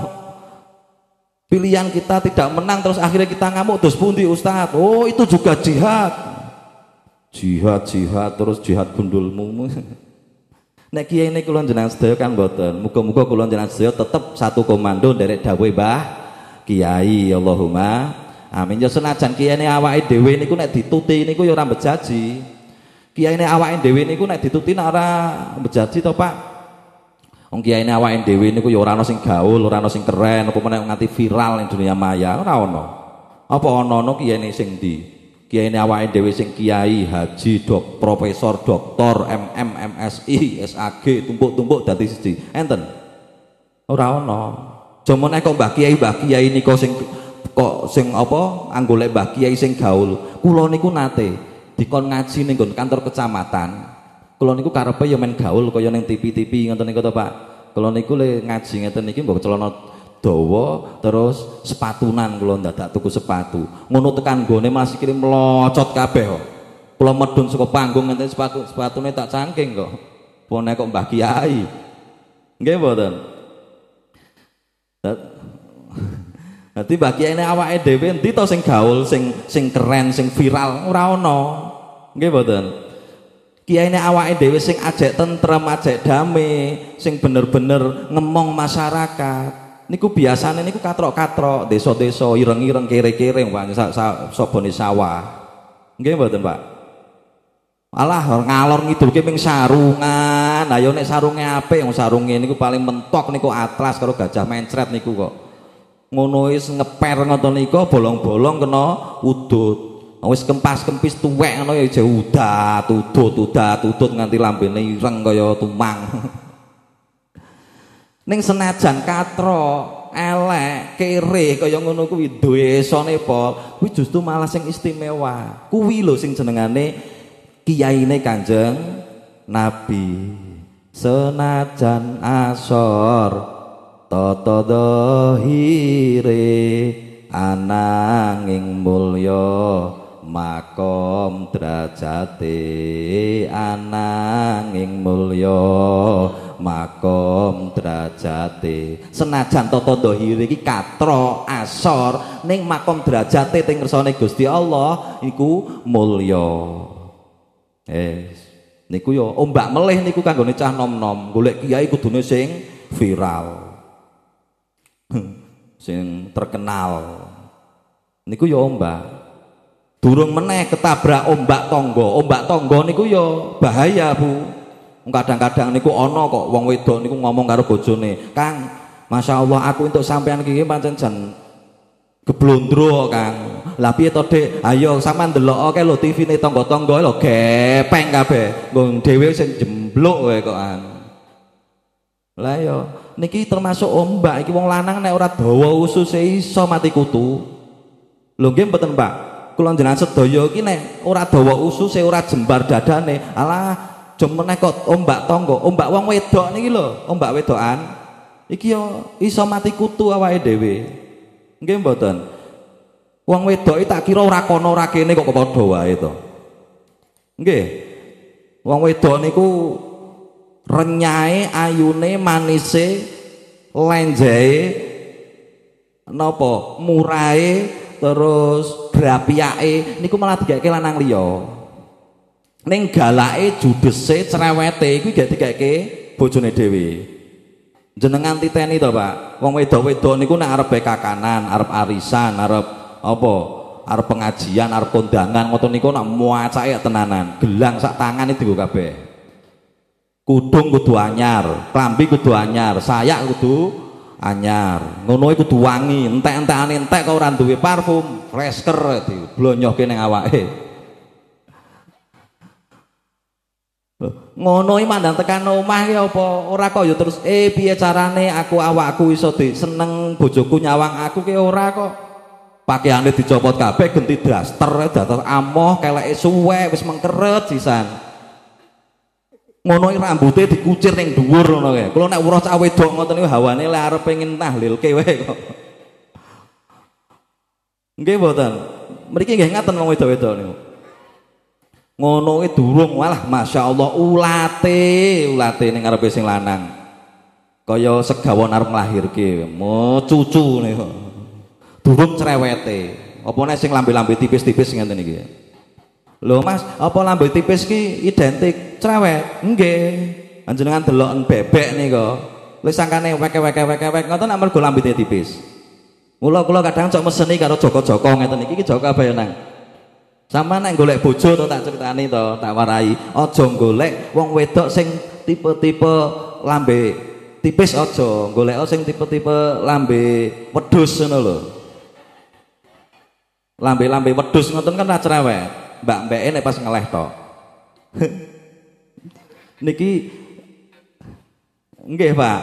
Pilihan kita tidak menang terus akhirnya kita ngamuk terus pundi Ustaz. Oh, itu juga jihad. Jihad, jihad terus jihad gundulmu. <laughs> Nek kiai ini kulon jenang sedaya kan boten. muka muga kulon jenang sedaya tetep satu komando dari dawuh bah, Kiai Allahumma amin. Ya senajan kiai ini awake dhewe niku nek dituti niku ya ora bejaji. Kiai ini awake dhewe niku nek dituti nara ora bejaji toh Pak. Wong kiai ini awak niku ini ya ora yorano sing gaul, ora sing keren, apa mana nganti viral di dunia maya, ora ono. Apa ono kiai ini sing di, kiai ini awak dhewe sing kiai, haji, dok, profesor, doktor, MM, MSI, SAG, tumpuk-tumpuk dari sisi, Enten. Ora Cuma Jamane kok mbak Kiai, mbak Kiai ini kok sing kok sing apa anggule mbak Kiai sing gaul. kulo niku nate dikon ngaji nih kantor kecamatan. Kalau niku karpe ya main gaul kaya ning TV-TV ngoten niku to Pak. Kalau niku le ngaji ngeten niki bawa celana dowo terus sepatunan ndak tak tuku sepatu. Ngono tekan gone masih kirim melocot kabeh kok. Kula medun saka panggung ngeten sepatu sepatunya tak cangking kok. Pone kok Mbah Kiai. Nggih mboten. Dadi Mbah Kiai ne awake dhewe endi to sing gaul, sing sing keren, sing viral ora ana. Nggih ini awak dhewe sing ajek tentrem, aja damai sing bener-bener ngemong masyarakat. Niku nih niku katrok-katrok, deso deso ireng-ireng kere-kere sa sabone sawah. nggak mboten, Pak? Alah ngalor ke ping sarungan. Ayo nek sarunge ape yang sarunge niku paling mentok niku atlas karo gajah mencret niku kok. Ngono wis ngeper ngoten niku bolong-bolong kena udut. Nah, wis kempas kempis tuwek ngono ya aja udat udut udat udut nganti lambene ireng kaya tumang <laughs> ning senajan katro elek kere kaya ngono kuwi duwe pol kuwi justru malah sing istimewa kuwi lho sing jenengane kiyaine Kanjeng Nabi senajan asor toto dohire ananging mulya makom derajate ananging mulya makom derajate senajan tata dhahir iki katro asor ning makom derajate teng ngersane Gusti Allah iku mulya eh niku yo ya, ombak oh, melih niku kanggone cah nom-nom golek kiai kudune sing viral <clears throat> sing terkenal niku yo ya, ombak oh, Durung meneh ketabrak ombak tonggo Ombak tonggo niku yo ya bahaya, Bu. Kadang-kadang niku ono kok wong wedok niku ngomong karo bojone, "Kang, Masya Allah aku untuk sampean gini pancen jan geblondro Kang. Lah piye to, Dik? Ayo iya, sampean delok oke lo tv nih tonggo tonggo lo gepeng kabeh. Nggon dhewe sing jembluk kowe kok an. Lah yo iya, niki termasuk ombak iki wong lanang nek ora dawa usus e iso mati kutu. Lho nggih mboten, Pak? kula jenengan sedaya iki nek ora dawa ususe ora jembar dadane alah jemeneh kok ombak tangga ombak wong wedok niki lho ombak wedokan iki yo iso mati kutu awake dhewe nggih mboten wong wedok tak kira ora kono ora kene kok padha wae to nggih wong wedok niku ayune manise lenjahe napa murai terus ini niku malah digaweke lanang liya. Ning galake judese cerewete kuwi gak digaweke bojone dhewe. jenengan titeni to Pak wong wedo-wedo niku nek arep kakanan Arab arisan Arab apa Arab pengajian Arab kondangan ngoten niku nek muacake ya tenanan gelang sak tangan itu kabeh kudung kudu anyar klambi kudu anyar saya kudu anyar ngono iku kudu wangi entek-entekane entek kok ora duwe parfum fresker diblonyohke ning awake ngono iki mandang tekan omah ki apa ora kok ya terus eh piye carane aku awakku iso di seneng bojoku nyawang aku ki ora kok pakaiane dicopot kabeh genti daster dados amoh keleke suwe wis mengkeret sisan ngono rambutnya dikucir yang dhuwur ngono kae. Kulo nek weruh cah wedok ngoten niku hawane lek arep pengin tahlilke wae kok. Nggih mboten. Mriki nggih ngaten wong wedok-wedok niku. Ngono kuwi durung masya masyaallah ulate, ulate ning ngarepe sing lanang. Kaya segawon arep nglahirke, mo cucu niku. Durung cerewete. Apa nek sing lambe-lambe tipis-tipis ngeten iki lo Mas, apa lambe tipis ki identik cerewet? enggak anjuran deloken bebek nika. Wis sangkane weke-weke-weke-weke tau nak mergo lambene tipis. mulu kula kadang cok meseni karo Joko-Joko tau nih iki Joko apa ya nang? Sama nang golek bojo tuh tak nih tuh tak warai. ojo golek wong wedok sing tipe-tipe lambe tipis ojo golek sing tipe-tipe lambe wedus ngono lo Lambe-lambe wedhus ngoten kan ra cerewet mbak mbak ini pas ngeleh to <laughs> niki ya pak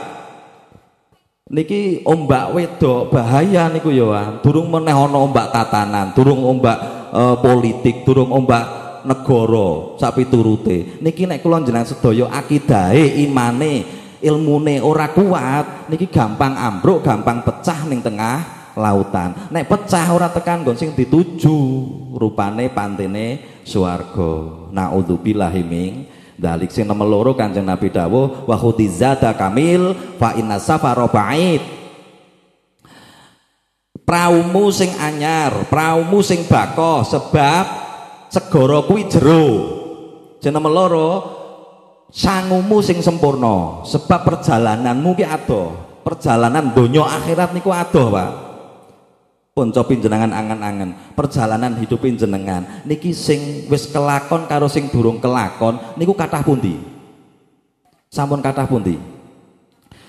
niki ombak wedok bahaya niku ya durung meneh ana ombak tatanan durung ombak eh, politik durung ombak negara sapi turute niki nek kula jenang sedaya akidahe imane ilmune ora kuat niki gampang ambruk gampang pecah ning tengah lautan nek pecah ora tekan nggon sing dituju rupane pantene swarga naudzubillahi min dalik sing nomor loro kanjeng Nabi dawuh wa khutizata kamil fa inna safara ba'id praumu sing anyar praumu sing bako sebab segara kuwi jero jeneng loro sangumu sing sempurna sebab perjalananmu ki adoh perjalanan donya akhirat niku adoh Pak ponco pinjenengan angan-angan, perjalanan hidupin pinjenengan niki sing wis kelakon karo sing durung kelakon niku kathah pundi sampun kathah pundi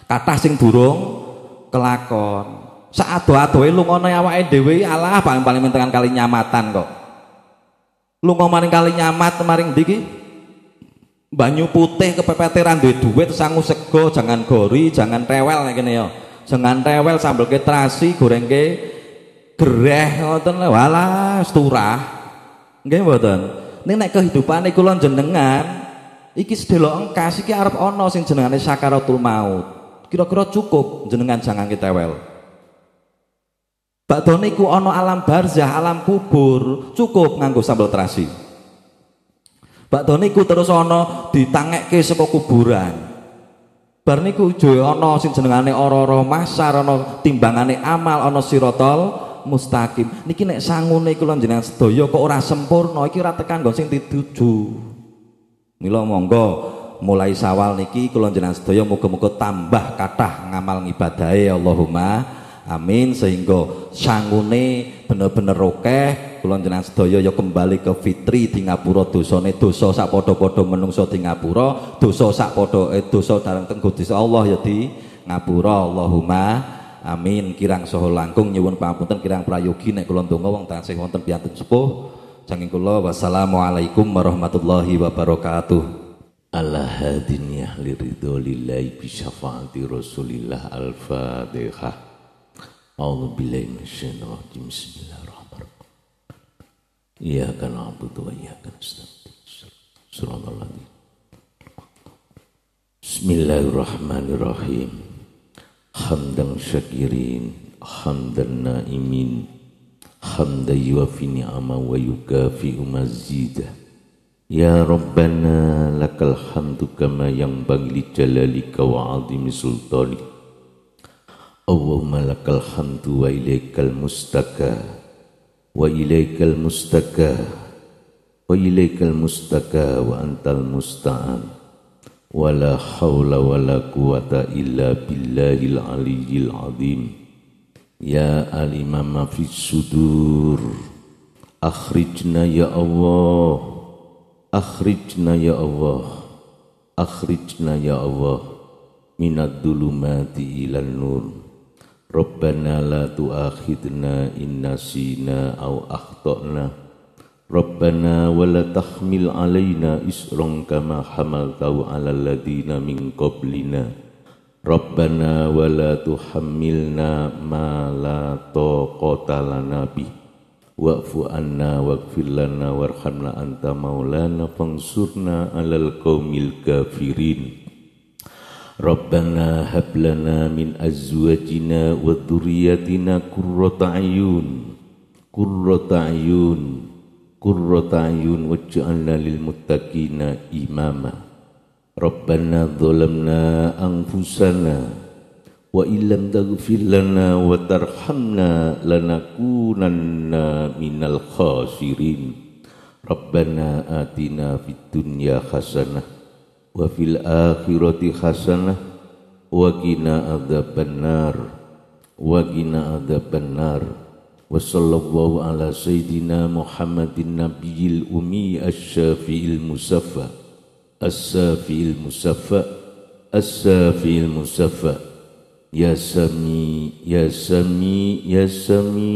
kathah sing durung kelakon Saat doa lu ngono ngono awake dewi Allah paling-paling mentengan kali nyamatan kok lu maring kali nyamat maring digi? banyu putih kepepete duit duwe duit sangu sego jangan gori jangan rewel kayak gini yo. jangan rewel sambil ke terasi goreng ke gereh ngoten lho walah turah nggih mboten ning nek niku kula jenengan iki sedelok engkas iki arep ana sing jenengane sakaratul maut kira-kira cukup jenengan jangan ketewel Pak ku Ono alam barzah, alam kubur, cukup nganggo sambal terasi. Pak ku terus Ono ditangekke saka kuburan. Bar niku jo ono sing jenengane ororo ora masar, Ono timbangane amal, Ono sirotol mustaqim niki nek sangune kula jenengan sedaya kok ora sempurna iki ora tekan nggo sing dituju mila monggo mulai sawal niki kula jenengan sedaya muga-muga tambah kathah ngamal ngibadahe Allahumma amin sehingga sangune bener-bener rokeh kula jenengan sedaya ya kembali ke fitri di ngapura dosane dosa sak padha-padha menungso di ngapura dosa sak padha eh dosa darang tenggo Allah ya di ngapura Allahumma Amin. Kirang soho langkung nyuwun pangapunten kirang prayogi nek kula ndonga wong tansih wonten piantun sepuh. Saking kula wassalamualaikum warahmatullahi wabarakatuh. Allah hadin yahli ridho lillahi bisyafaati rasulillah al Allah A'udhu billahi minasyaitan rajim bismillahirrahmanirrahim Iyaka abudu wa iyaka nasta'in Surah Allah Bismillahirrahmanirrahim hamdan syakirin hamdan naimin hamda yuafi ni'ama wa yukafi umazida Ya Rabbana lakal hamdu kama yang bagli jalalika wa azimi sultani Allahumma lakal hamdu wa ilaikal mustaka wa ilaikal mustaka wa ilaikal mustaka wa antal musta'an ولا حول ولا قوة إلا بالله العلي العظيم يا علم ما في الصدور أخرجنا يا الله أخرجنا يا الله أخرجنا يا الله من الظلمات إلى النور ربنا لا تؤاخذنا إن نسينا أو أخطأنا Rabbana wala tahmil alayna isron kama alaladi namin ladina min qablina Rabbana wala tuhammilna ma la toqota lana bih Wa'fu anna wa'kfir lana warhamna anta maulana fangsurna ala al-qawmil kafirin Rabbana haplana min azwajina wa turiyatina kurrata'ayun Kurrata'ayun qurrata ayun waj'alna lil muttaqina imama rabbana dzalamna anfusana wa illam taghfir lana wa tarhamna lanakunanna minal khasirin rabbana atina fid dunya hasanah wa fil akhirati hasanah wa qina adzabannar wa qina adzabannar wasallallahu ala sayyidina Muhammadin nabiyil ummi asy-syafi'il musaffa as-syafi'il musaffa as-syafi'il musaffa ya sami ya sami ya sami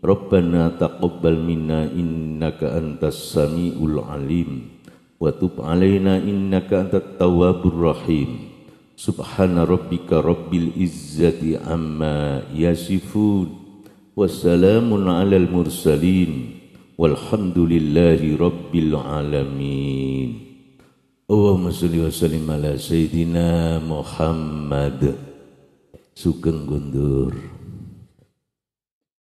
Rabbana taqabbal minna innaka antas sami'ul alim wa tub alaina innaka antat tawwabur rahim subhana rabbika rabbil izzati amma yasifun wassalamun alal mursalin walhamdulillahi rabbil alamin Allahumma salli wa sallim ala sayyidina Muhammad Sugeng Gundur